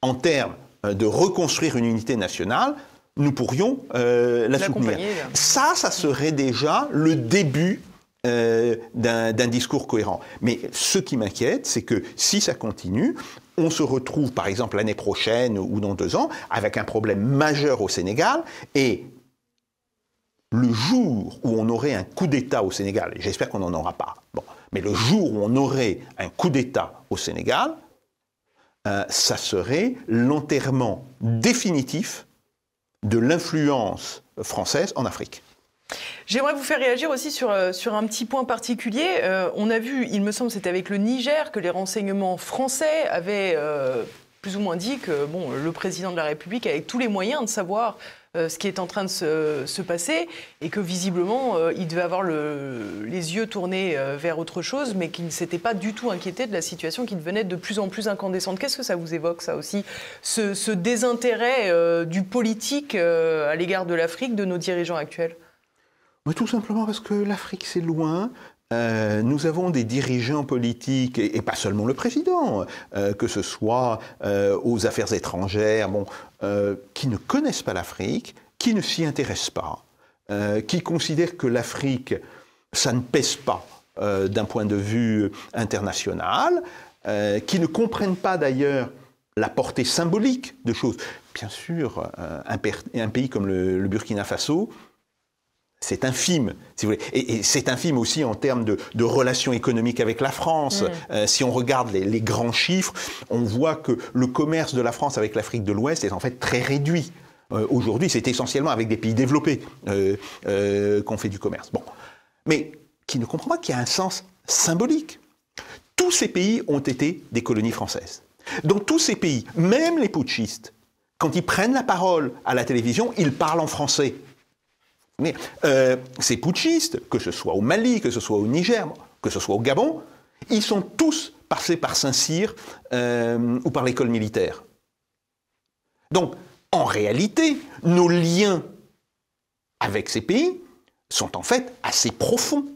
en termes euh, de reconstruire une unité nationale, nous pourrions euh, la soutenir. Ça, ça serait déjà le début d'un discours cohérent. Mais ce qui m'inquiète, c'est que si ça continue, on se retrouve par exemple l'année prochaine ou dans deux ans avec un problème majeur au Sénégal et le jour où on aurait un coup d'État au Sénégal, et j'espère qu'on n'en aura pas, bon, mais le jour où on aurait un coup d'État au Sénégal, euh, ça serait l'enterrement définitif de l'influence française en Afrique. J'aimerais vous faire réagir aussi sur, euh, sur un petit point particulier. Euh, on a vu, il me semble, c'était avec le Niger que les renseignements français avaient plus ou moins dit que bon, le président de la République avait tous les moyens de savoir euh, ce qui est en train de se, passer et que visiblement euh, il devait avoir les yeux tournés euh, vers autre chose, mais qu'il ne s'était pas du tout inquiété de la situation qui devenait de plus en plus incandescente. Qu'est-ce que ça vous évoque, ça aussi Ce, désintérêt du politique à l'égard de l'Afrique, de nos dirigeants actuels mais bah, tout simplement parce que l'Afrique, c'est loin, euh, nous avons des dirigeants politiques, et, pas seulement le président, euh, que ce soit euh, aux affaires étrangères, bon, qui ne connaissent pas l'Afrique, qui ne s'y intéressent pas, qui considèrent que l'Afrique, ça ne pèse pas d'un point de vue international, qui ne comprennent pas d'ailleurs la portée symbolique de choses. Bien sûr, un, pays comme le Burkina Faso, c'est infime, si vous voulez. Et, c'est infime aussi en termes de, relations économiques avec la France. Mm. Euh, si on regarde les, grands chiffres, on voit que le commerce de la France avec l'Afrique de l'Ouest est en fait très réduit. Euh, aujourd'hui, c'est essentiellement avec des pays développés euh, qu'on fait du commerce. Bon. Mais qui ne comprend pas qu'il y a un sens symbolique. Tous ces pays ont été des colonies françaises. Donc tous ces pays, même les putschistes, quand ils prennent la parole à la télévision, ils parlent en français. Mais euh, ces putschistes, que ce soit au Mali, que ce soit au Niger, que ce soit au Gabon, ils sont tous passés par Saint-Cyr euh, ou par l'école militaire. Donc, en réalité, nos liens avec ces pays sont en fait assez profonds.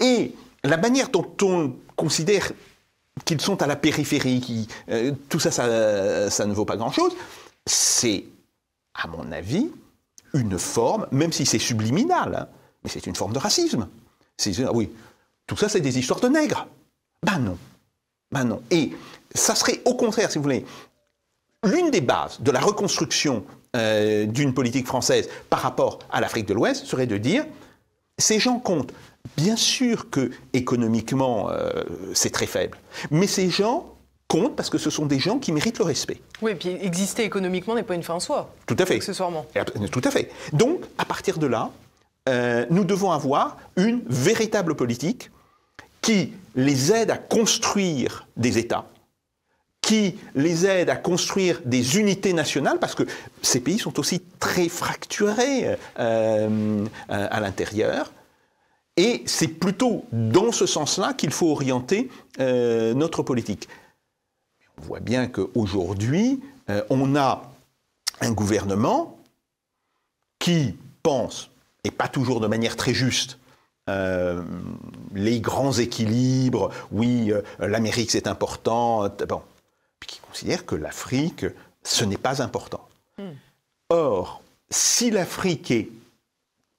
Et la manière dont on considère qu'ils sont à la périphérie, euh, tout ça, ça ne vaut pas grand-chose, c'est, à mon avis, une forme, même si c'est subliminal, hein, mais c'est une forme de racisme. Ah oui, tout ça, c'est des histoires de nègres. Ben non. Ben non. Et ça serait au contraire, si vous voulez, l'une des bases de la reconstruction euh, d'une politique française par rapport à l'Afrique de l'Ouest serait de dire, ces gens comptent. Bien sûr que économiquement, euh, c'est très faible, mais ces gens parce que ce sont des gens qui méritent le respect. Oui, et puis exister économiquement n'est pas une fin en soi. Tout à fait. Accessoirement. Tout à fait. Donc, à partir de là, euh, nous devons avoir une véritable politique qui les aide à construire des États, qui les aide à construire des unités nationales, parce que ces pays sont aussi très fracturés euh, euh, à l'intérieur. Et c'est plutôt dans ce sens-là qu'il faut orienter notre politique on voit bien qu'aujourd'hui, euh, on a un gouvernement qui pense, et pas toujours de manière très juste, euh, les grands équilibres, oui, euh, l'Amérique c'est important, bon, puis qui considère que l'Afrique, ce n'est pas important. Hmm. Or, si l'Afrique est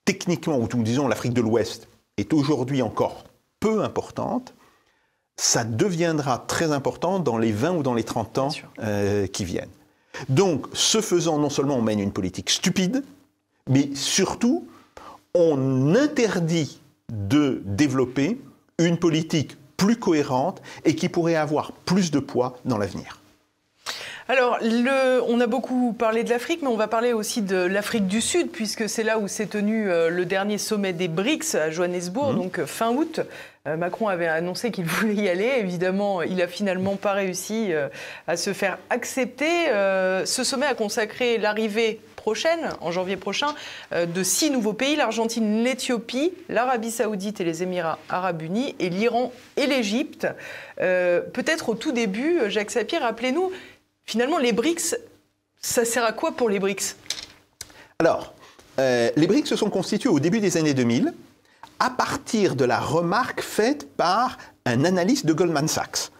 techniquement, ou disons l'Afrique de l'Ouest, est aujourd'hui encore peu importante, ça deviendra très important dans les 20 ou dans les 30 ans euh, qui viennent. Donc, ce faisant, non seulement on mène une politique stupide, mais surtout, on interdit de développer une politique plus cohérente et qui pourrait avoir plus de poids dans l'avenir. Alors, on a beaucoup parlé de l'Afrique, mais on va parler aussi de l'Afrique du Sud, puisque c'est là où s'est tenu euh, le dernier sommet des BRICS à Johannesburg, mmh. donc euh, fin août. Euh, Macron avait annoncé qu'il *laughs* voulait y aller. Évidemment, il n'a finalement pas réussi euh, à se faire accepter. Euh, ce sommet a consacré l'arrivée prochaine, en janvier prochain, de six nouveaux pays, l'Argentine, l'Éthiopie, l'Arabie saoudite et les Émirats arabes unis, et l'Iran et l'Égypte. Peut-être au tout début, Jacques Sapir, rappelez-nous, finalement, les BRICS, ça sert à quoi pour les BRICS Alors, les BRICS se sont constitués au début des années 2000 à partir de la remarque faite par un analyste de Goldman Sachs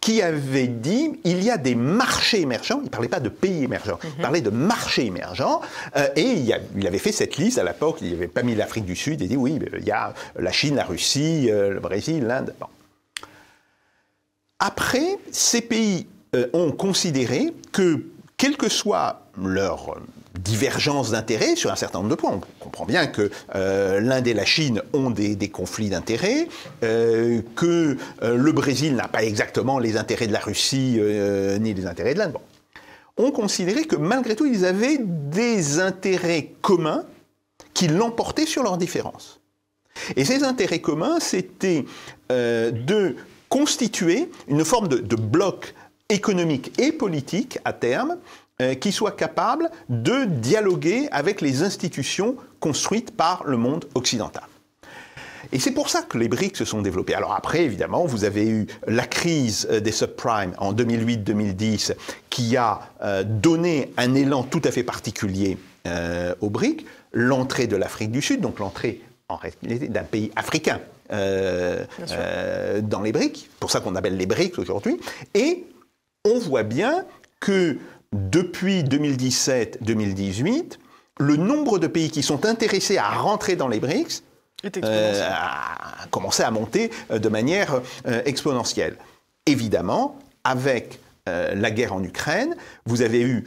qui avait dit il y a des marchés émergents, il ne parlait pas de pays émergents, il mhm. parlait de marchés émergents, euh, et il, avait fait cette liste à l'époque, il n'avait pas mis l'Afrique du Sud, il dit oui, il y a la Chine, la Russie, euh, le Brésil, l'Inde. Après, ces pays euh, ont considéré que, quel que soit leur divergences d'intérêts sur un certain nombre de points. On comprend bien que euh, l'Inde et la Chine ont des, conflits d'intérêts, euh, que euh, le Brésil n'a pas exactement les intérêts de la Russie ni les intérêts de l'Inde. On considérait que malgré tout, ils avaient des intérêts communs qui l'emportaient sur leurs différences. Et ces intérêts communs, c'était de constituer une forme de bloc économique et politique à terme euh, qui soit capable de dialoguer avec les institutions construites par le monde occidental. Et c'est pour ça que les BRICS se sont développés. Alors après, évidemment, vous avez eu la crise euh, des subprimes en 2008-2010 qui a euh, donné un élan tout à fait particulier aux BRICS, l'entrée de l'Afrique du Sud, donc l'entrée en d'un pays africain dans les BRICS, pour ça qu'on appelle les BRICS aujourd'hui, et on voit bien que depuis 2017-2018, le nombre de pays qui sont intéressés à rentrer dans les BRICS euh, a commencé à monter euh, de manière euh, exponentielle. Évidemment, avec la guerre en Ukraine, vous avez eu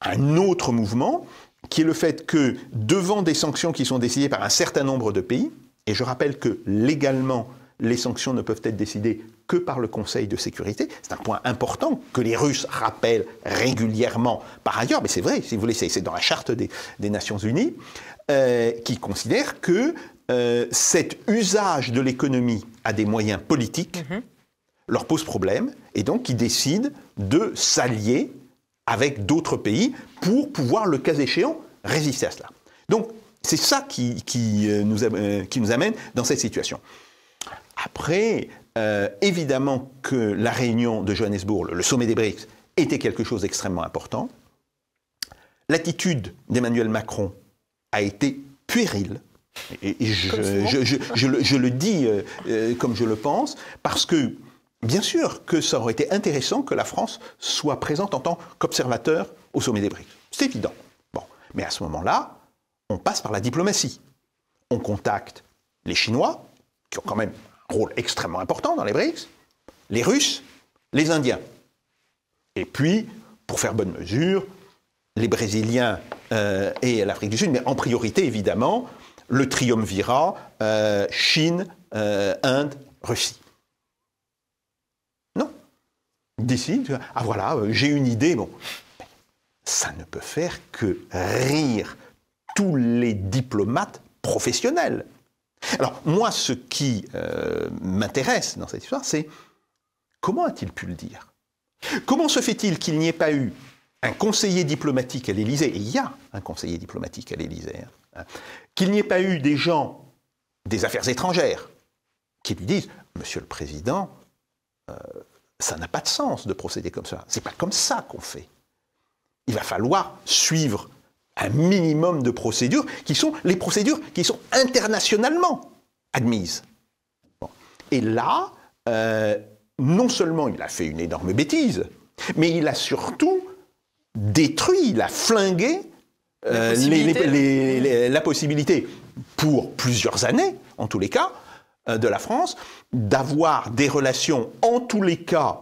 un autre mouvement qui est le fait que devant des sanctions qui sont décidées par un certain nombre de pays, et je rappelle que légalement, les sanctions ne peuvent être décidées que par le Conseil de sécurité. C'est un point important que les Russes rappellent régulièrement par ailleurs, mais c'est vrai, si vous laissez, c'est dans la charte des, Nations Unies, euh, qui considère que euh, cet usage de l'économie à des moyens politiques mhm. leur pose problème, et donc qui décident de s'allier avec d'autres pays pour pouvoir, le cas échéant, résister à cela. Donc, c'est ça qui, euh, nous, qui, nous, amène dans cette situation. Après, euh, évidemment que la réunion de Johannesburg, le sommet des BRICS, était quelque chose d'extrêmement important. L'attitude d'Emmanuel Macron a été puérile. Et, je, le, dis euh, euh, comme je le pense, parce que bien sûr que ça aurait été intéressant que la France soit présente en tant qu'observateur au sommet des BRICS. C'est évident. Bon, mais à ce moment-là, on passe par la diplomatie. On contacte les Chinois, qui ont quand même rôle extrêmement important dans les BRICS, les Russes, les Indiens. Et puis, pour faire bonne mesure, les Brésiliens euh, et l'Afrique du Sud, mais en priorité évidemment, le triumvirat euh, Chine, euh, Inde, Russie. Non. Décide. ah voilà, j'ai une idée, bon. Ça ne peut faire que rire tous les diplomates professionnels alors moi, ce qui euh, m'intéresse dans cette histoire, c'est comment a-t-il pu le dire Comment se fait-il qu'il n'y ait pas eu un conseiller diplomatique à l'Élysée, et il y a un conseiller diplomatique à l'Élysée, hein, qu'il n'y ait pas eu des gens des affaires étrangères qui lui disent, Monsieur le Président, euh, ça n'a pas de sens de procéder comme ça, c'est pas comme ça qu'on fait. Il va falloir suivre un minimum de procédures qui sont les procédures qui sont internationalement admises. Et là, euh, non seulement il a fait une énorme bêtise, mais il a surtout détruit, il a flingué euh, la, possibilité. la possibilité pour plusieurs années, en tous les cas, euh, de la France, d'avoir des relations, en tous les cas,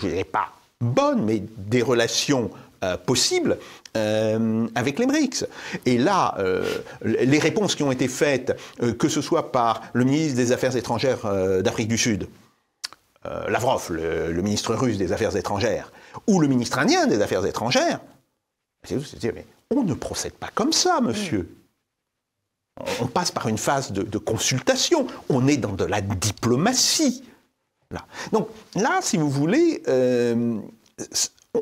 je ne dirais pas bonnes, mais des relations euh, possible euh, avec les BRICS. Et là, euh, les réponses qui ont été faites, que ce soit par le ministre des Affaires étrangères d'Afrique du Sud, Lavrov, le, ministre russe des Affaires étrangères, ou le ministre indien des Affaires étrangères, c'est on ne procède pas comme ça, monsieur. Mm. On, passe par une phase de, consultation, on est dans de la diplomatie. Là. Donc là, si vous voulez,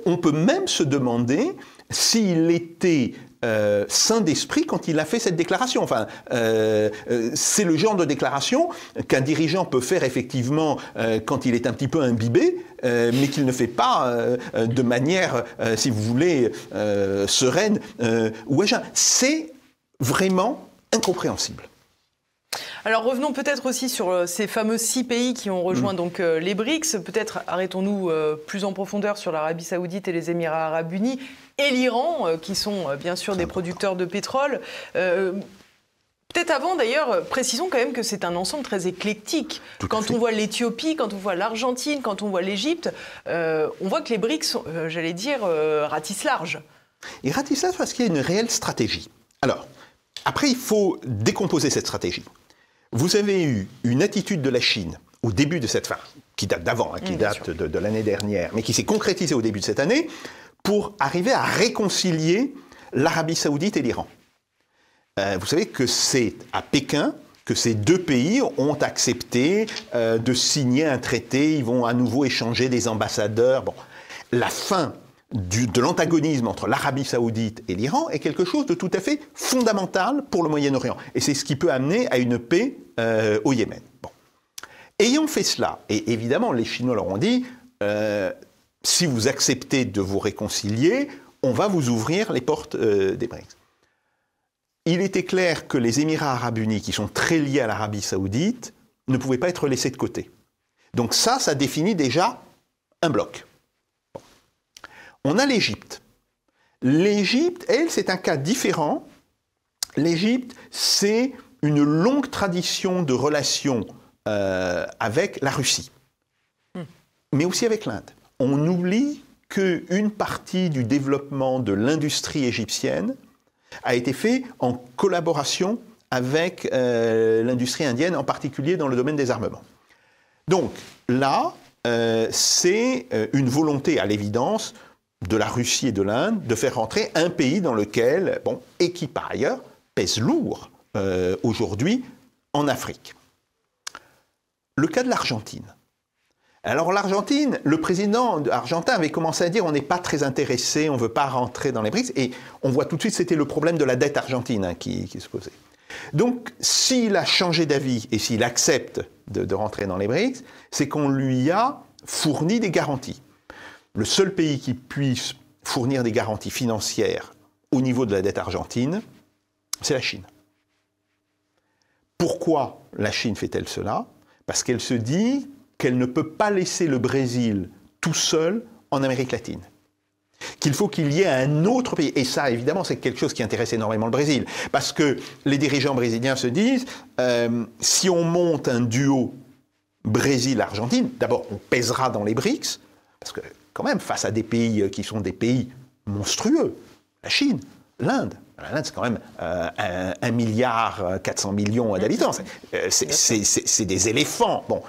on peut même se demander s'il était euh, saint d'esprit quand il a fait cette déclaration. Enfin, euh, euh, c'est le genre de déclaration qu'un dirigeant peut faire effectivement euh, quand il est un petit peu imbibé, mais qu'il ne fait pas de manière, si vous voulez, sereine ou C'est vraiment incompréhensible. Alors revenons peut-être aussi sur euh, ces fameux six pays qui ont rejoint mmh. donc euh, les BRICS. Peut-être arrêtons-nous euh, plus en profondeur sur l'Arabie Saoudite et les Émirats Arabes Unis et l'Iran, qui sont bien sûr des producteurs de pétrole. Peut-être avant d'ailleurs, précisons quand même que c'est un ensemble très éclectique. quand on voit l'Éthiopie, quand on voit l'Argentine, quand on voit l'Égypte, on voit que les BRICS, j'allais dire, ratissent large. Et ratissent large parce qu'il y a une réelle stratégie. Alors, après, il faut décomposer cette stratégie. Vous avez eu une attitude de la Chine au début de cette fin, qui date d'avant, hein, qui mm, date de, l'année dernière, mais qui s'est concrétisée au début de cette année, pour arriver à réconcilier l'Arabie saoudite et l'Iran. Euh, vous savez que c'est à Pékin que ces deux pays ont accepté euh, de signer un traité, ils vont à nouveau échanger des ambassadeurs. Bon. La fin de l'antagonisme entre l'Arabie saoudite et l'Iran est quelque chose de tout à fait fondamental pour le Moyen-Orient. Et c'est ce qui peut amener à une paix euh, au Yémen. Ayant fait cela, et évidemment les Chinois leur ont dit, euh, si vous acceptez de vous réconcilier, on va vous ouvrir les portes euh, des BRICS. Il était clair que les Émirats arabes unis, qui sont très liés à l'Arabie saoudite, ne pouvaient pas être laissés de côté. Donc ça, ça définit déjà un bloc. On a l'Égypte. L'Égypte, elle, c'est un cas différent. L'Égypte, c'est une longue tradition de relations euh, avec la Russie, hmm. mais aussi avec l'Inde. On oublie qu'une partie du développement de l'industrie égyptienne a été fait en collaboration avec euh, l'industrie indienne, en particulier dans le domaine des armements. Donc là, euh, c'est une volonté, à l'évidence, de la Russie et de l'Inde de faire rentrer un pays dans lequel, bon, et qui par ailleurs pèse lourd euh, aujourd'hui en Afrique. Le cas de l'Argentine. Alors l'Argentine, le président argentin avait commencé à dire on n'est pas très intéressé, on ne veut pas rentrer dans les BRICS, et on voit tout de suite c'était le problème de la dette argentine hein, qui, se posait. Donc s'il a changé d'avis et s'il accepte de, de rentrer dans les BRICS, c'est qu'on lui a fourni des garanties le seul pays qui puisse fournir des garanties financières au niveau de la dette argentine, c'est la Chine. Pourquoi la Chine fait-elle cela Parce qu'elle se dit qu'elle ne peut pas laisser le Brésil tout seul en Amérique latine. Qu'il faut qu'il y ait un autre pays. Et ça, évidemment, c'est quelque chose qui intéresse énormément le Brésil. Parce que les dirigeants brésiliens se disent, euh, si on monte un duo Brésil-Argentine, d'abord on pèsera dans les BRICS, parce que quand même face à des pays euh, qui sont des pays monstrueux. La Chine, l'Inde. L'Inde, c'est quand même euh, 1 milliard 400 euh, millions d'habitants. Euh, c'est des éléphants. Bon,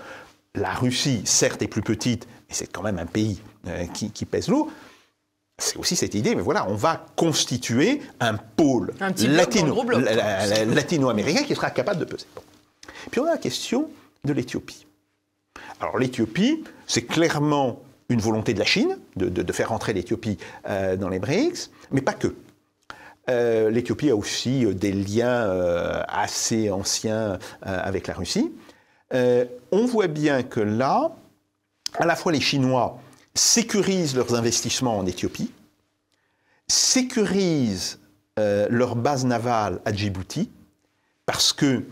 la Russie, certes, est plus petite, mais c'est quand même un pays qui, pèse lourd. C'est aussi cette idée, mais voilà, on va constituer un pôle latino-américain qui sera capable de peser. Puis on a la question de l'Éthiopie. Alors l'Éthiopie, c'est clairement une volonté de la Chine de, faire rentrer l'Éthiopie euh, dans les BRICS, mais pas que. Euh, L'Éthiopie a aussi euh, des liens assez anciens avec la Russie. on voit bien que là, à la fois les Chinois sécurisent leurs investissements en Éthiopie, sécurisent leur base navale à Djibouti, parce que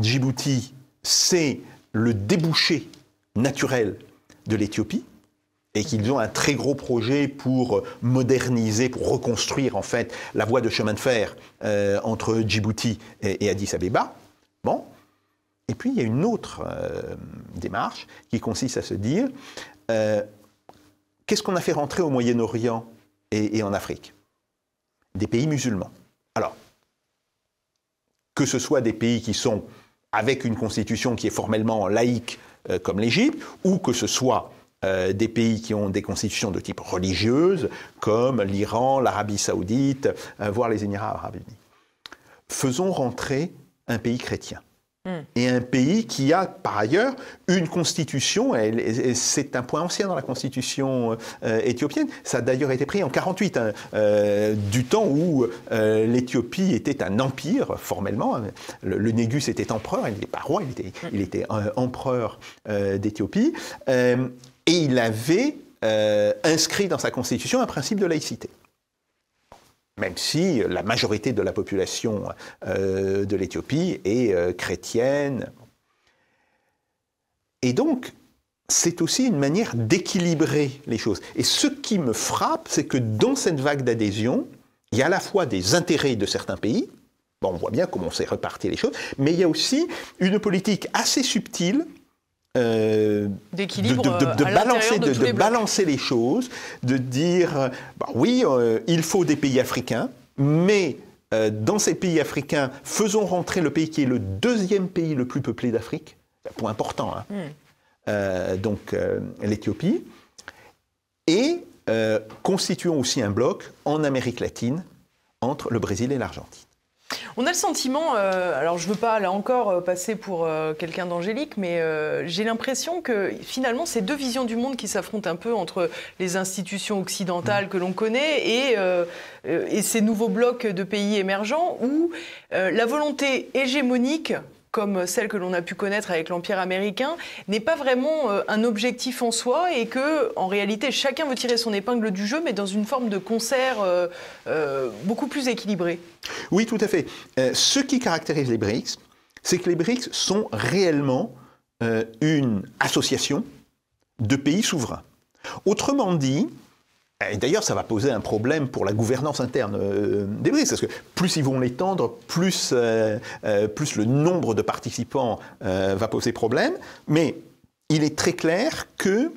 Djibouti, c'est le débouché naturel de l'Éthiopie et qu'ils ont un très gros projet pour moderniser, pour reconstruire en fait la voie de chemin de fer euh, entre Djibouti et, Addis Abeba. Bon. Et puis il y a une autre euh, démarche qui consiste à se dire euh, qu'est-ce qu'on a fait rentrer au Moyen-Orient et en Afrique Des pays musulmans. Alors, que ce soit des pays qui sont avec une constitution qui est formellement laïque, euh, comme l'Égypte, ou que ce soit euh, des pays qui ont des constitutions de type religieuse, comme l'Iran, l'Arabie saoudite, euh, voire les Émirats arabes unis. Faisons rentrer un pays chrétien. Mm. et un pays qui a par ailleurs une constitution, c'est un point ancien dans la constitution euh, éthiopienne, ça a d'ailleurs été pris en 48, hein, euh, du temps où euh, l'Éthiopie était un empire formellement, le, Négus était empereur, il n'était pas roi, il était, mm. il était empereur d'Éthiopie, et il avait inscrit dans sa constitution un principe de laïcité même si euh, la majorité de la population euh, de l'Éthiopie est euh, chrétienne. Et donc, c'est aussi une manière d'équilibrer les choses. Et ce qui me frappe, c'est que dans cette vague d'adhésion, il y a à la fois des intérêts de certains pays, on voit bien comment on s'est reparti les choses, mais il y a aussi une politique assez subtile euh, d'équilibre, de, euh, balancer, de balancer, les choses, de dire bah oui, euh, il faut des pays africains, mais dans ces pays africains, faisons rentrer le pays qui est le deuxième pays le plus peuplé d'Afrique, point important, hein. hmm. donc l'Éthiopie, et constituons aussi un bloc en Amérique latine entre le Brésil et l'Argentine. On a le sentiment, euh, alors je ne veux pas là encore euh, passer pour euh, quelqu'un d'angélique, mais j'ai l'impression que finalement ces deux visions du monde qui s'affrontent un peu entre les institutions occidentales que l'on connaît et, et, ces nouveaux blocs de pays émergents où la volonté hégémonique comme celle que l'on a pu connaître avec l'Empire américain, n'est pas vraiment euh, un objectif en soi et que, en réalité, chacun veut tirer son épingle du jeu, mais dans une forme de concert euh, euh, beaucoup plus équilibré. Oui, tout à fait. ce qui caractérise les BRICS, c'est que les BRICS sont réellement une association de pays souverains. Autrement dit, et d'ailleurs, ça va poser un problème pour la gouvernance interne euh, des BRICS, parce que plus ils vont l'étendre, plus, euh, euh, plus le nombre de participants va poser problème. Mais il est très clair que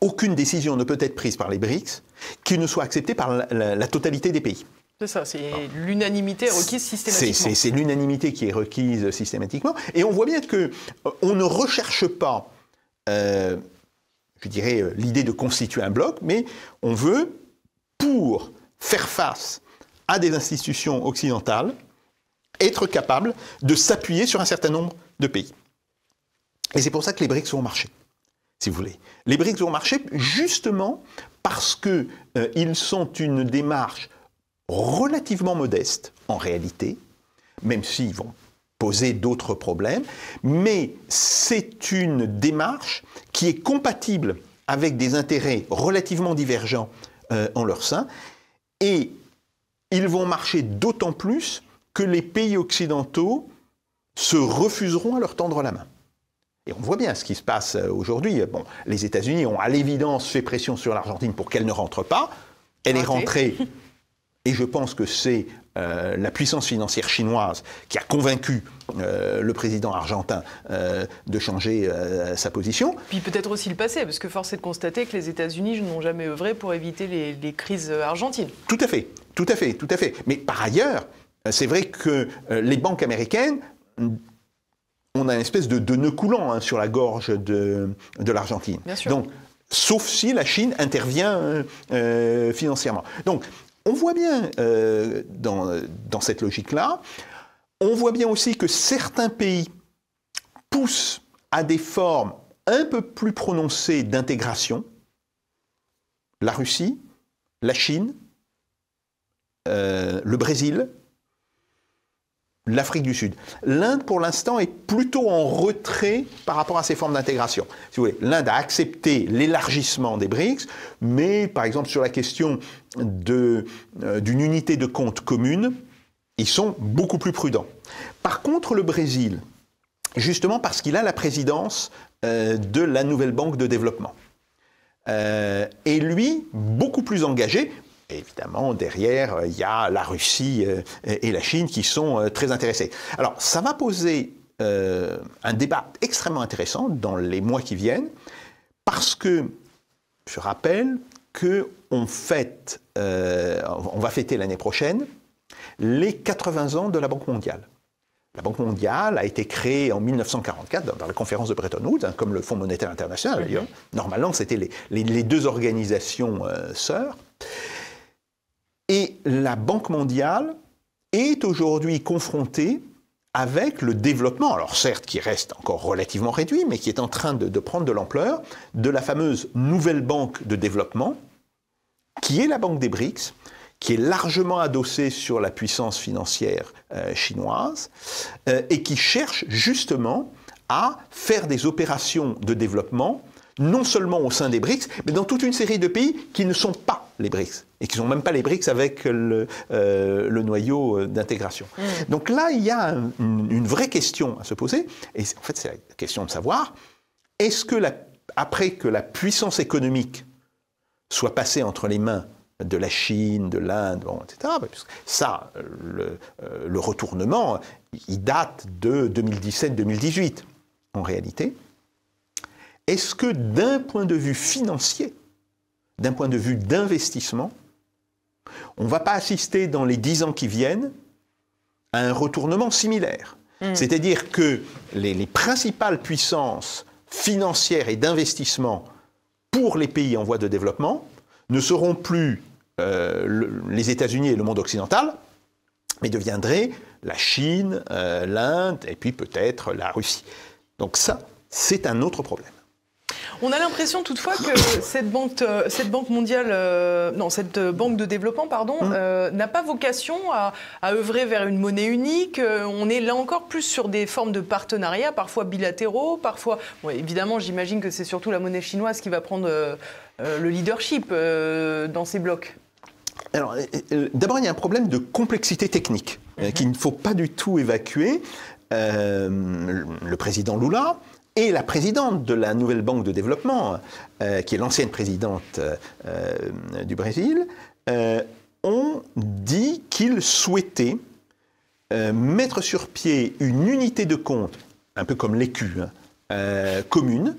aucune décision ne peut être prise par les BRICS qui ne soit acceptée par la, totalité des pays. C'est ça, c'est ah. l'unanimité requise systématiquement. C'est l'unanimité qui est requise systématiquement. Et on voit bien que on ne recherche pas je dirais, euh, l'idée de constituer un bloc, mais on veut, pour faire face à des institutions occidentales, être capable de s'appuyer sur un certain nombre de pays. Et c'est pour ça que les BRICS ont marché, si vous voulez. Les BRICS ont marché justement parce qu'ils euh, sont une démarche relativement modeste, en réalité, même s'ils vont poser d'autres problèmes, mais c'est une démarche qui est compatible avec des intérêts relativement divergents euh, en leur sein, et ils vont marcher d'autant plus que les pays occidentaux se refuseront à leur tendre la main. Et on voit bien ce qui se passe euh, aujourd'hui. Bon, les États-Unis ont à l'évidence fait pression sur l'Argentine pour qu'elle ne rentre pas. Elle est rentrée, et je pense que c'est euh, la puissance financière chinoise qui a convaincu euh, le président argentin euh, de changer sa position. Puis peut-être aussi le passé, parce que force est de constater que les États-Unis n'ont jamais œuvré pour éviter les, crises argentines. Tout à fait, tout à fait, tout à fait. Mais par ailleurs, c'est vrai que les banques américaines ont a une espèce de, de nœud coulant hein, sur la gorge de, l'Argentine. Donc, sauf si la Chine intervient financièrement. Donc, on voit bien euh, dans, cette logique-là, on voit bien aussi que certains pays poussent à des formes un peu plus prononcées d'intégration, la Russie, la Chine, euh, le Brésil, l'Afrique du Sud. L'Inde, pour l'instant, est plutôt en retrait par rapport à ces formes d'intégration. Si vous voulez, l'Inde a accepté l'élargissement des BRICS, mais par exemple sur la question euh, d'une unité de compte commune, ils sont beaucoup plus prudents. Par contre, le Brésil, justement parce qu'il a la présidence euh, de la nouvelle banque de développement. est euh, lui, beaucoup plus engagé, évidemment, derrière, euh, il y a la Russie euh, et la Chine qui sont euh, très intéressés. Alors, ça va poser un débat extrêmement intéressant dans les mois qui viennent, parce que je rappelle qu'on fête, on va fêter l'année prochaine les 80 ans de la Banque mondiale. La Banque mondiale a été créée en 1944 dans la conférence de Bretton Woods, hein, comme le Fonds monétaire international d'ailleurs. Normalement, c'était les, deux organisations sœurs. Et la Banque mondiale est aujourd'hui confrontée avec le développement, alors certes qui reste encore relativement réduit, mais qui est en train de, prendre de l'ampleur, de la fameuse nouvelle banque de développement, qui est la Banque des BRICS, qui est largement adossée sur la puissance financière euh, chinoise, euh, et qui cherche justement à faire des opérations de développement, non seulement au sein des BRICS, mais dans toute une série de pays qui ne sont pas les BRICS et qui n'ont même pas les BRICS avec le, euh, noyau euh, d'intégration. Mmh. Donc là, il y a une vraie question à se poser, et en fait, c'est la question de savoir est-ce que après que la puissance économique soit passée entre les mains de la Chine, de l'Inde, etc. Ça, le, euh, le, retournement, il date de 2017-2018 en réalité. Est-ce que d'un point de vue financier, d'un point de vue d'investissement, on ne va pas assister dans les dix ans qui viennent à un retournement similaire. Mm. C'est-à-dire que les, principales puissances financières et d'investissement pour les pays en voie de développement ne seront plus euh, les États-Unis et le monde occidental, mais deviendraient la Chine, euh, l'Inde et puis peut-être la Russie. Donc ça, c'est un autre problème. On a l'impression toutefois que *coughs* euh, cette banque, mondiale, euh, non, cette euh, banque de développement, pardon, hein n'a pas vocation à, œuvrer vers une monnaie unique. on est là encore plus sur des formes de partenariats, parfois bilatéraux, parfois. évidemment, j'imagine que c'est surtout la monnaie chinoise qui va prendre le leadership dans ces blocs. Alors, d'abord, il y a un problème de complexité technique mhm. qu'il ne faut pas du tout évacuer. le président Lula et la présidente de la nouvelle banque de développement, euh, qui est l'ancienne présidente euh, du Brésil, euh, ont dit qu'ils souhaitaient mettre sur pied une unité de compte, un peu comme l'écu, hein, commune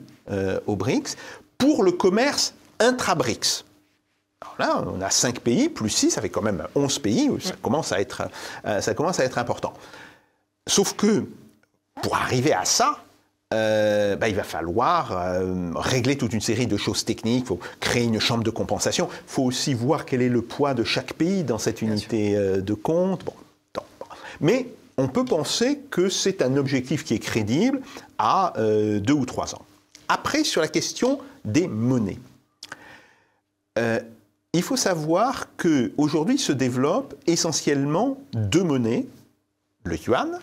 au BRICS, pour le commerce intra-BRICS. Alors là, on a 5 pays, plus 6, ça fait quand même 11 pays, ça ça commence à être important. Sauf que, pour arriver à ça, euh, bah, il va falloir euh, régler toute une série de choses techniques, il faut créer une chambre de compensation, il faut aussi voir quel est le poids de chaque pays dans cette unité euh, de compte. Bon, Mais on peut penser que c'est un objectif qui est crédible à deux ou trois ans. Après, sur la question des monnaies. il faut savoir qu'aujourd'hui se développent essentiellement deux monnaies, le yuan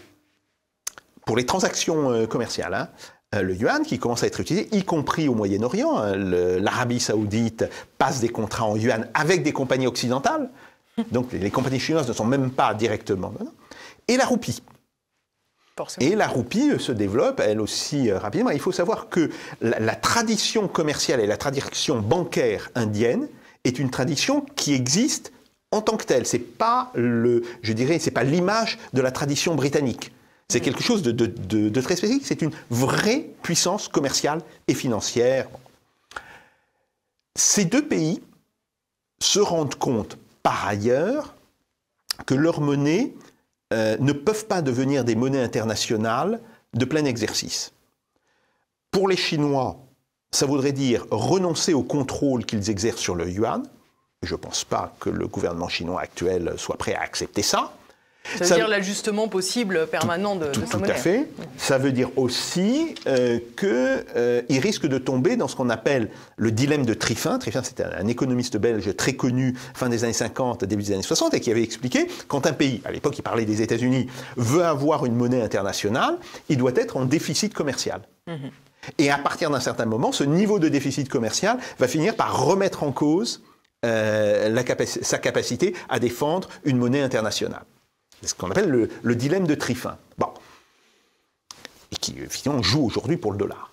pour les transactions euh, commerciales, hein. euh, le yuan qui commence à être utilisé, y compris au Moyen-Orient. Hein, L'Arabie saoudite passe des contrats en yuan avec des compagnies occidentales. Donc les compagnies chinoises ne sont même pas directement. Et la roupie. Et la roupie euh, se développe, elle aussi, rapidement. Il faut savoir que la, tradition commerciale et la tradition bancaire indienne est une tradition qui existe en tant que telle. C'est pas le, je dirais, c'est pas l'image de la tradition britannique. C'est quelque chose de, très spécifique, c'est une vraie puissance commerciale et financière. Ces deux pays se rendent compte par ailleurs que leurs monnaies euh, ne peuvent pas devenir des monnaies internationales de plein exercice. Pour les Chinois, ça voudrait dire renoncer au contrôle qu'ils exercent sur le yuan. Je ne pense pas que le gouvernement chinois actuel soit prêt à accepter ça. C'est-à-dire l'ajustement possible permanent de, tout, de tout à fait. Ça veut dire aussi euh, qu'il euh, risque de tomber dans ce qu'on appelle le dilemme de Triffin. Triffin, c'était un, économiste belge très connu fin des années 50, début des années 60, et qui avait expliqué quand un pays, à l'époque il parlait des États-Unis, veut avoir une monnaie internationale, il doit être en déficit commercial. Mm-hmm. Et à partir d'un certain moment, ce niveau de déficit commercial va finir par remettre en cause euh, sa capacité à défendre une monnaie internationale. C'est ce qu'on appelle le, dilemme de Trifin. Bon. Et qui, finalement, joue aujourd'hui pour le dollar.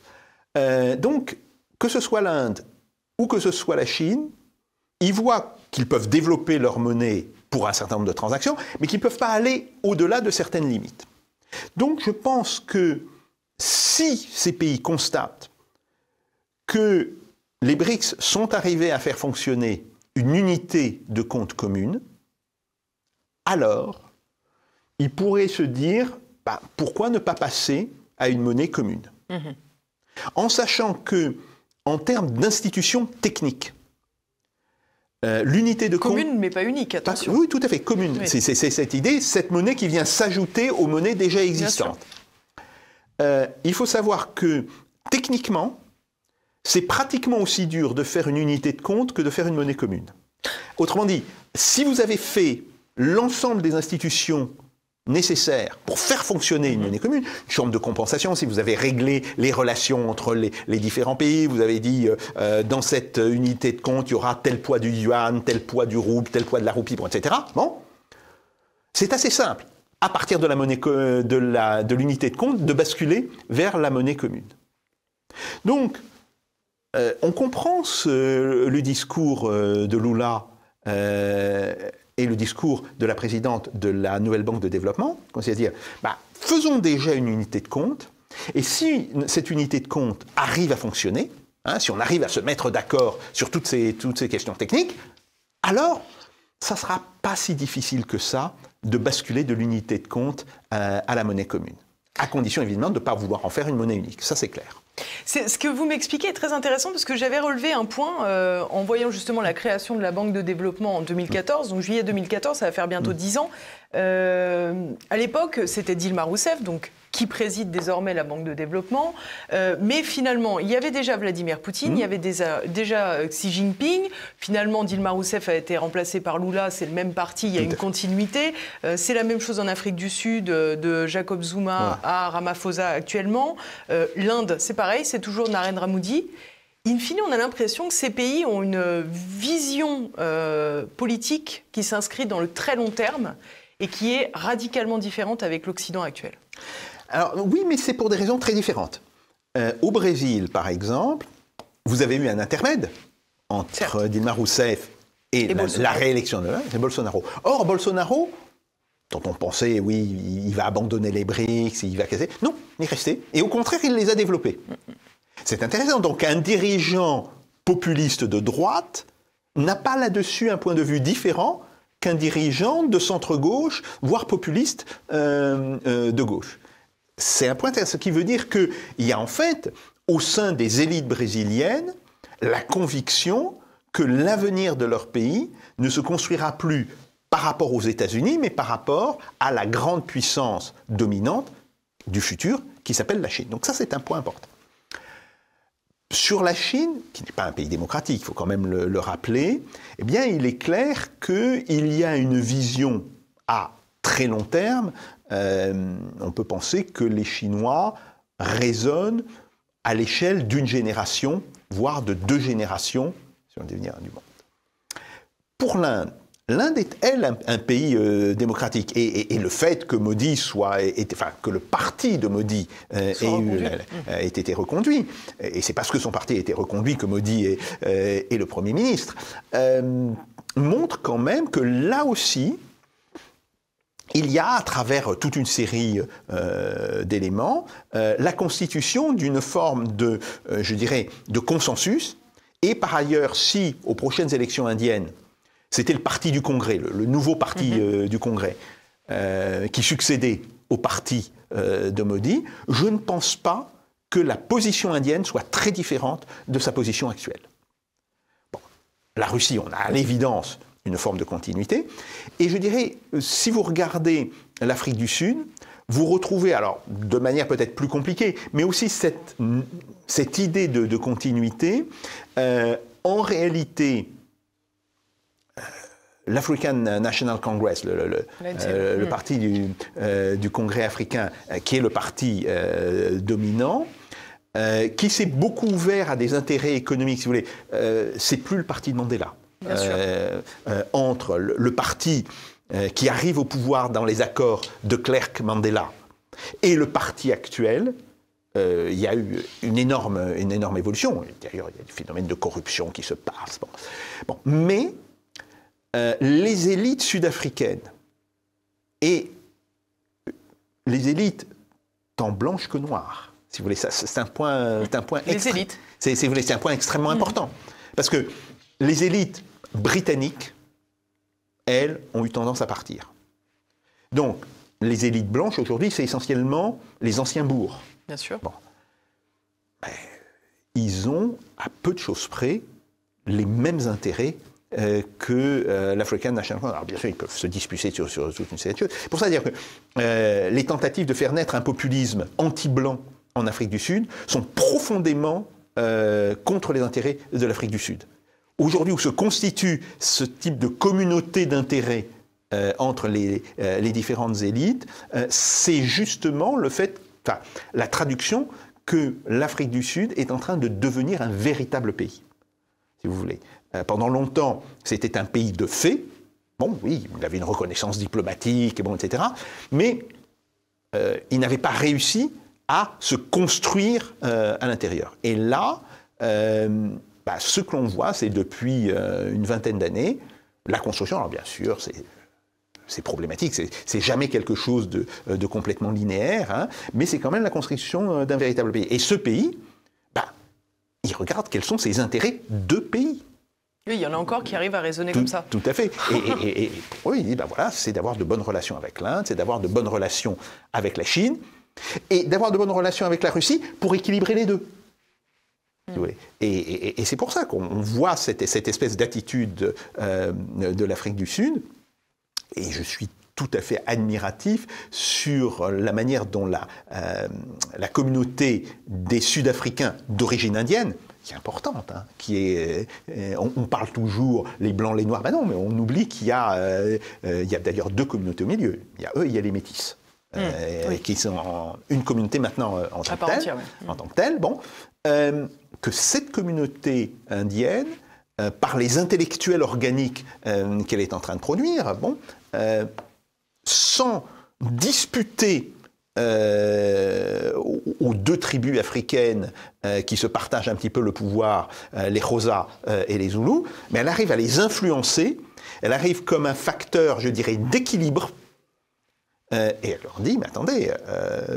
Euh, donc, que ce soit l'Inde ou que ce soit la Chine, ils voient qu'ils peuvent développer leur monnaie pour un certain nombre de transactions, mais qu'ils ne peuvent pas aller au-delà de certaines limites. Donc je pense que si ces pays constatent que les BRICS sont arrivés à faire fonctionner une unité de compte commune, alors il pourrait se dire bah, pourquoi ne pas passer à une monnaie commune mhm. En sachant que, en termes d'institutions techniques, euh, l'unité de compte… – commune, mais pas unique. Attention. oui, tout à fait commune. C'est cette idée, cette monnaie qui vient s'ajouter aux monnaies déjà existantes. Euh, il faut savoir que techniquement, c'est pratiquement aussi dur de faire une unité de compte que de faire une monnaie commune. Autrement dit, si vous avez fait l'ensemble des institutions nécessaire pour faire fonctionner une mhm. monnaie commune, une chambre de compensation, si vous avez réglé les relations entre les, différents pays, vous avez dit euh, euh, dans cette unité de compte, il y aura tel poids du yuan, tel poids du rouble, tel poids de la roupie, etc. Bon, c'est assez simple, à partir de la monnaie de l'unité de, compte, de basculer vers la monnaie commune. Donc, euh, on comprend le discours de Lula et le discours de la présidente de la nouvelle banque de développement, consiste à dire bah, faisons déjà une unité de compte, et si cette unité de compte arrive à fonctionner, hein, si on arrive à se mettre d'accord sur toutes ces, toutes ces questions techniques, alors ça ne sera pas si difficile que ça de basculer de l'unité de compte euh, à la monnaie commune, à condition évidemment de ne pas vouloir en faire une monnaie unique, ça c'est clair ce que vous m'expliquez est très intéressant parce que j'avais relevé un point euh, en voyant justement la création de la Banque de développement en 2014, donc juillet 2014, ça va faire bientôt 10 mm. ans. Euh, à l'époque, c'était Dilma Rousseff, donc qui préside désormais la Banque de développement. Euh, mais finalement, il y avait déjà Vladimir Poutine, il y hmm. avait déjà, euh, Xi Jinping. Finalement, Dilma Rousseff a été remplacée par Lula, c'est le même parti, il y a une continuité. Euh, c'est la même chose en Afrique du Sud, de Jacob Zuma à Ramaphosa actuellement. L'Inde, c'est pareil, c'est toujours Narendra Modi. In fine, on a l'impression que ces pays ont une vision politique qui s'inscrit dans le très long terme et qui est radicalement différente avec l'Occident actuel. Alors oui, mais c'est pour des raisons très différentes. Euh, au Brésil, par exemple, vous avez eu un intermède entre Dilma Rousseff et, la, réélection de Bolsonaro. Or, Bolsonaro, dont on pensait, oui, il va abandonner les BRICS, il va casser. Non, il est resté. Et au contraire, il les a développés. C'est intéressant. Donc, un dirigeant populiste de droite n'a pas là-dessus un point de vue différent qu'un dirigeant de centre-gauche, voire populiste euh, euh, de gauche. C'est un point intéressant qui veut dire qu'il y a en fait, au sein des élites brésiliennes, la conviction que l'avenir de leur pays ne se construira plus par rapport aux États-Unis, mais par rapport à la grande puissance dominante du futur qui s'appelle la Chine. Donc ça, c'est un point important. Sur la Chine, qui n'est pas un pays démocratique, il faut quand même le, le, rappeler, eh bien, il est clair qu'il y a une vision à très long terme euh, on peut penser que les Chinois raisonnent à l'échelle d'une génération, voire de deux générations sur le devenir du monde. Pour l'Inde, L'Inde est, elle, un, pays euh, démocratique. Et, le fait que Modi soit, enfin, que le parti de Modi euh, ait, été reconduit, et c'est parce que son parti a été reconduit que Modi est le Premier ministre, montre quand même que là aussi, il y a, à travers euh, toute une série euh, d'éléments, euh, la constitution d'une forme de, je dirais, de consensus. Et par ailleurs, si aux prochaines élections indiennes, c'était le parti du Congrès, le, nouveau parti mm-hmm. du Congrès, qui succédait au parti de Modi, je ne pense pas que la position indienne soit très différente de sa position actuelle. la Russie, on a à l'évidence une forme de continuité. Et je dirais, euh, si vous regardez l'Afrique du Sud, vous retrouvez, alors de manière peut-être plus compliquée, mais aussi cette, cette idée de, continuité. Euh, en réalité, euh, l'African National Congress, le, le, mm. parti du, Congrès africain, qui est le parti dominant, qui s'est beaucoup ouvert à des intérêts économiques, si vous voulez, c'est plus le parti de Mandela. Euh, euh, entre le, parti euh, qui arrive au pouvoir dans les accords de Clerc-Mandela et le parti actuel, il y a eu une énorme, une énorme évolution. D'ailleurs, il y a des phénomènes de corruption qui se passe. Bon. Mais les élites sud-africaines et les élites tant blanches que noires, si vous voulez, c'est un point, un point, C'est un point extrêmement important. Parce que les élites britanniques, elles, ont eu tendance à partir. Donc, les élites blanches aujourd'hui, c'est essentiellement les anciens bourgs. Bien sûr. Ben, ils ont, à peu de choses près, les mêmes intérêts euh, que euh, l'African National Congress. Alors bien sûr, ils peuvent se disputer sur, toute une série de choses. Pour ça, dire que euh, les tentatives de faire naître un populisme anti-blanc en Afrique du Sud sont profondément contre les intérêts de l'Afrique du Sud aujourd'hui où se constitue ce type de communauté d'intérêts euh, entre euh, les, différentes élites, euh, c'est justement le fait, enfin, la traduction que l'Afrique du Sud est en train de devenir un véritable pays, si vous voulez. pendant longtemps, c'était un pays de fait. Bon, oui, il avait une reconnaissance diplomatique, bon, etc. Mais il n'avait pas réussi à se construire à l'intérieur. Et là, bah, ce que l'on voit, c'est depuis euh, une vingtaine d'années, la construction, alors bien sûr, c'est c'est problématique, c'est jamais quelque chose de, euh, complètement linéaire, hein, mais c'est quand même la construction euh, d'un véritable pays. Et ce pays, bah, il regarde quels sont ses intérêts de pays. Oui, il y en a encore qui arrivent à raisonner comme ça. Tout à fait. Et, pour eux, oui, il bah, voilà, c'est d'avoir de bonnes relations avec l'Inde, c'est d'avoir de bonnes relations avec la Chine, et d'avoir de bonnes relations avec la Russie pour équilibrer les deux. Mm. Et, c'est pour ça qu'on voit cette, cette espèce d'attitude euh, de l'Afrique du Sud. Et je suis tout à fait admiratif sur la manière dont la, euh, la communauté des Sud-Africains d'origine indienne, qui est importante, hein, qui est, euh, on, parle toujours les blancs, les noirs, ben non, mais on oublie qu'il y a, il a d'ailleurs deux communautés au milieu. Il y a eux, et il y a les métis. Mm. qui sont une communauté maintenant en tant, en tant que telle. Bon, euh, que cette communauté indienne, euh, par les intellectuels organiques euh, qu'elle est en train de produire, bon, sans disputer aux deux tribus africaines qui se partagent un petit peu le pouvoir, les Xhosa et les Zoulous, mais elle arrive à les influencer, elle arrive comme un facteur, je dirais, d'équilibre, et elle leur dit, mais attendez,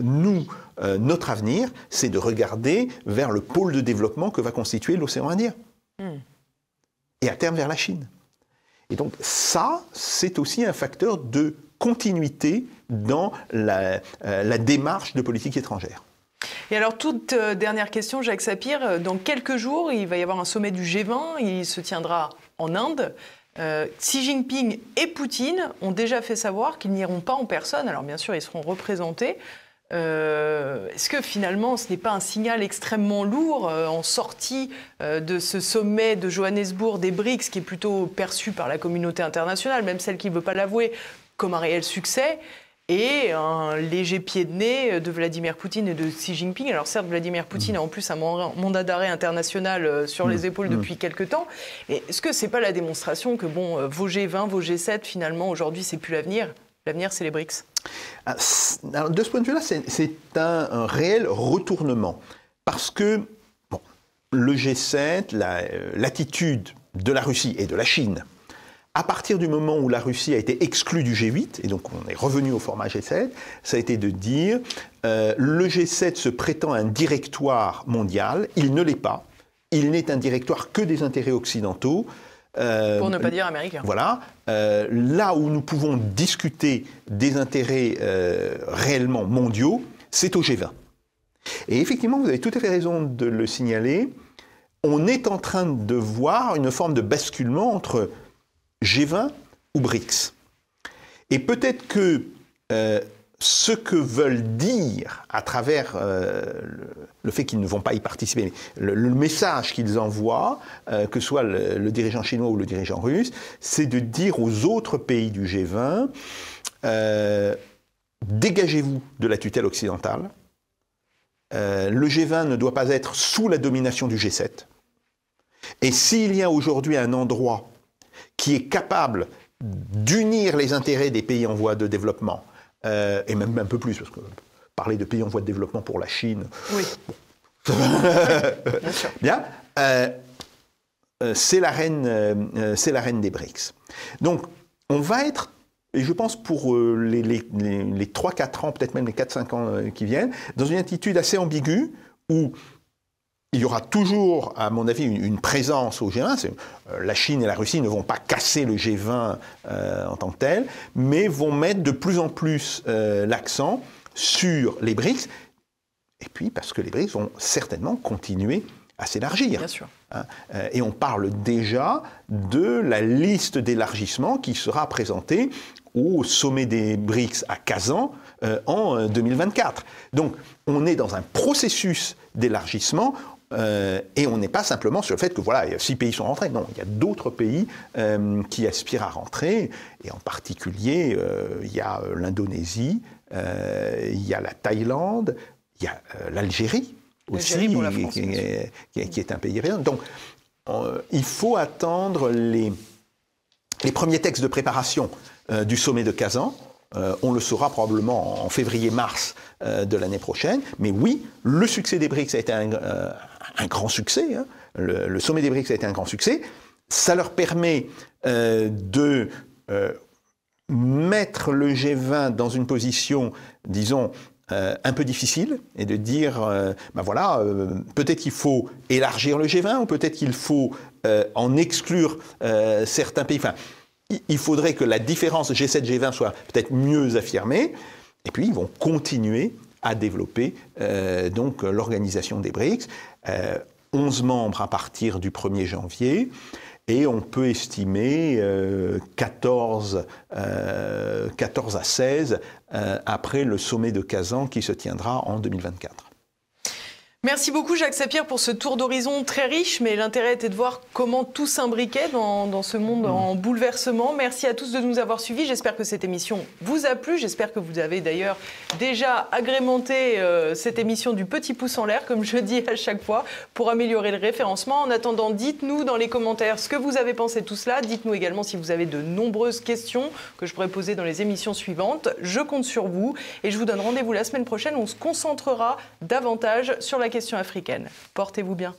nous, euh, notre avenir, c'est de regarder vers le pôle de développement que va constituer l'océan Indien. Hmm. Et à terme vers la Chine. Et donc ça, c'est aussi un facteur de continuité dans la, euh, démarche de politique étrangère. Et alors, toute euh, dernière question, Jacques Sapir. Dans quelques jours, il va y avoir un sommet du G20. Il se tiendra en Inde. Xi Jinping et Poutine ont déjà fait savoir qu'ils n'iront pas en personne. Alors, bien sûr, ils seront représentés. Euh, est-ce que finalement ce n'est pas un signal extrêmement lourd euh, en sortie euh, de ce sommet de Johannesburg des BRICS qui est plutôt perçu par la communauté internationale, même celle qui ne veut pas l'avouer, comme un réel succès et un léger pied de nez de Vladimir Poutine et de Xi Jinping. Alors certes, Vladimir Poutine a en plus un mandat d'arrêt international sur les mm. épaules mm. depuis quelques temps. est-ce que ce n'est pas la démonstration que, bon, vos G20, vos G7, finalement, aujourd'hui, c'est plus l'avenir L'avenir, c'est les BRICS ah, De ce point de vue-là, c'est un, réel retournement. Parce que le G7, euh, l'attitude de la Russie et de la Chine, à partir du moment où la Russie a été exclue du G8, et donc on est revenu au format G7, ça a été de dire euh, le G7 se prétend un directoire mondial, il ne l'est pas, il n'est un directoire que des intérêts occidentaux, euh, Pour ne pas dire américain. Voilà. Euh, là où nous pouvons discuter des intérêts euh, réellement mondiaux, c'est au G20. Et effectivement, vous avez tout à fait raison de le signaler, on est en train de voir une forme de basculement entre G20 ou BRICS. Et peut-être que ce que veulent dire à travers euh, le, fait qu'ils ne vont pas y participer, le, message qu'ils envoient, euh, que que soit le, dirigeant chinois ou le dirigeant russe, c'est de dire aux autres pays du G20, euh, dégagez-vous de la tutelle occidentale, le G20 ne doit pas être sous la domination du G7, et s'il y a aujourd'hui un endroit qui est capable d'unir les intérêts des pays en voie de développement, euh, et même un peu plus, parce que parler de pays en voie de développement pour la Chine. Oui. Bien. *laughs* Euh, euh, c'est la, reine, c'est la reine des BRICS. Donc, on va être et je pense pour les, les 3-4 ans, peut-être même les 4-5 ans qui viennent, dans une attitude assez ambiguë où il y aura toujours, à mon avis, une, présence au G20. Euh, la Chine et la Russie ne vont pas casser le G20 euh, en tant que tel, mais vont mettre de plus en plus euh, l'accent sur les BRICS. Et puis parce que les BRICS vont certainement continuer à s'élargir. Bien sûr. Hein. et on parle déjà de la liste d'élargissement qui sera présentée au sommet des BRICS à Kazan en 2024. Donc on est dans un processus d'élargissement euh, et on n'est pas simplement sur le fait que voilà, six pays sont rentrés. Non, il y a d'autres pays euh, qui aspirent à rentrer. Et en particulier, euh, il y a l'Indonésie, il y a la Thaïlande, il y a l'Algérie aussi, qui, est un pays Donc, il faut attendre les, les premiers textes de préparation du sommet de Kazan. on le saura probablement en février-mars de l'année prochaine. Mais oui, le succès des BRICS a été un, un grand succès. Hein. Le, sommet des BRICS a été un grand succès. Ça leur permet euh, de euh, mettre le G20 dans une position, disons, euh, un peu difficile et de dire, ben voilà, peut-être qu'il faut élargir le G20 ou peut-être qu'il faut en exclure certains pays. Enfin, il faudrait que la différence G7-G20 soit peut-être mieux affirmée. Et puis, ils vont continuer à développer donc l'organisation des BRICS. 11 euh, membres à partir du 1er janvier et on peut estimer 14, euh, 14, euh, à 16 après le sommet de Kazan qui se tiendra en 2024. Merci beaucoup Jacques Sapir pour ce tour d'horizon très riche, mais l'intérêt était de voir comment tout s'imbriquait dans, ce monde mm. en bouleversement. Merci à tous de nous avoir suivis. J'espère que cette émission vous a plu. J'espère que vous avez d'ailleurs déjà agrémenté euh, cette émission du petit pouce en l'air, comme je dis à chaque fois, pour améliorer le référencement. En attendant, dites-nous dans les commentaires ce que vous avez pensé de tout cela. Dites-nous également si vous avez de nombreuses questions que je pourrais poser dans les émissions suivantes. Je compte sur vous et je vous donne rendez-vous la semaine prochaine. On se concentrera davantage sur la question question africaine. Portez-vous bien.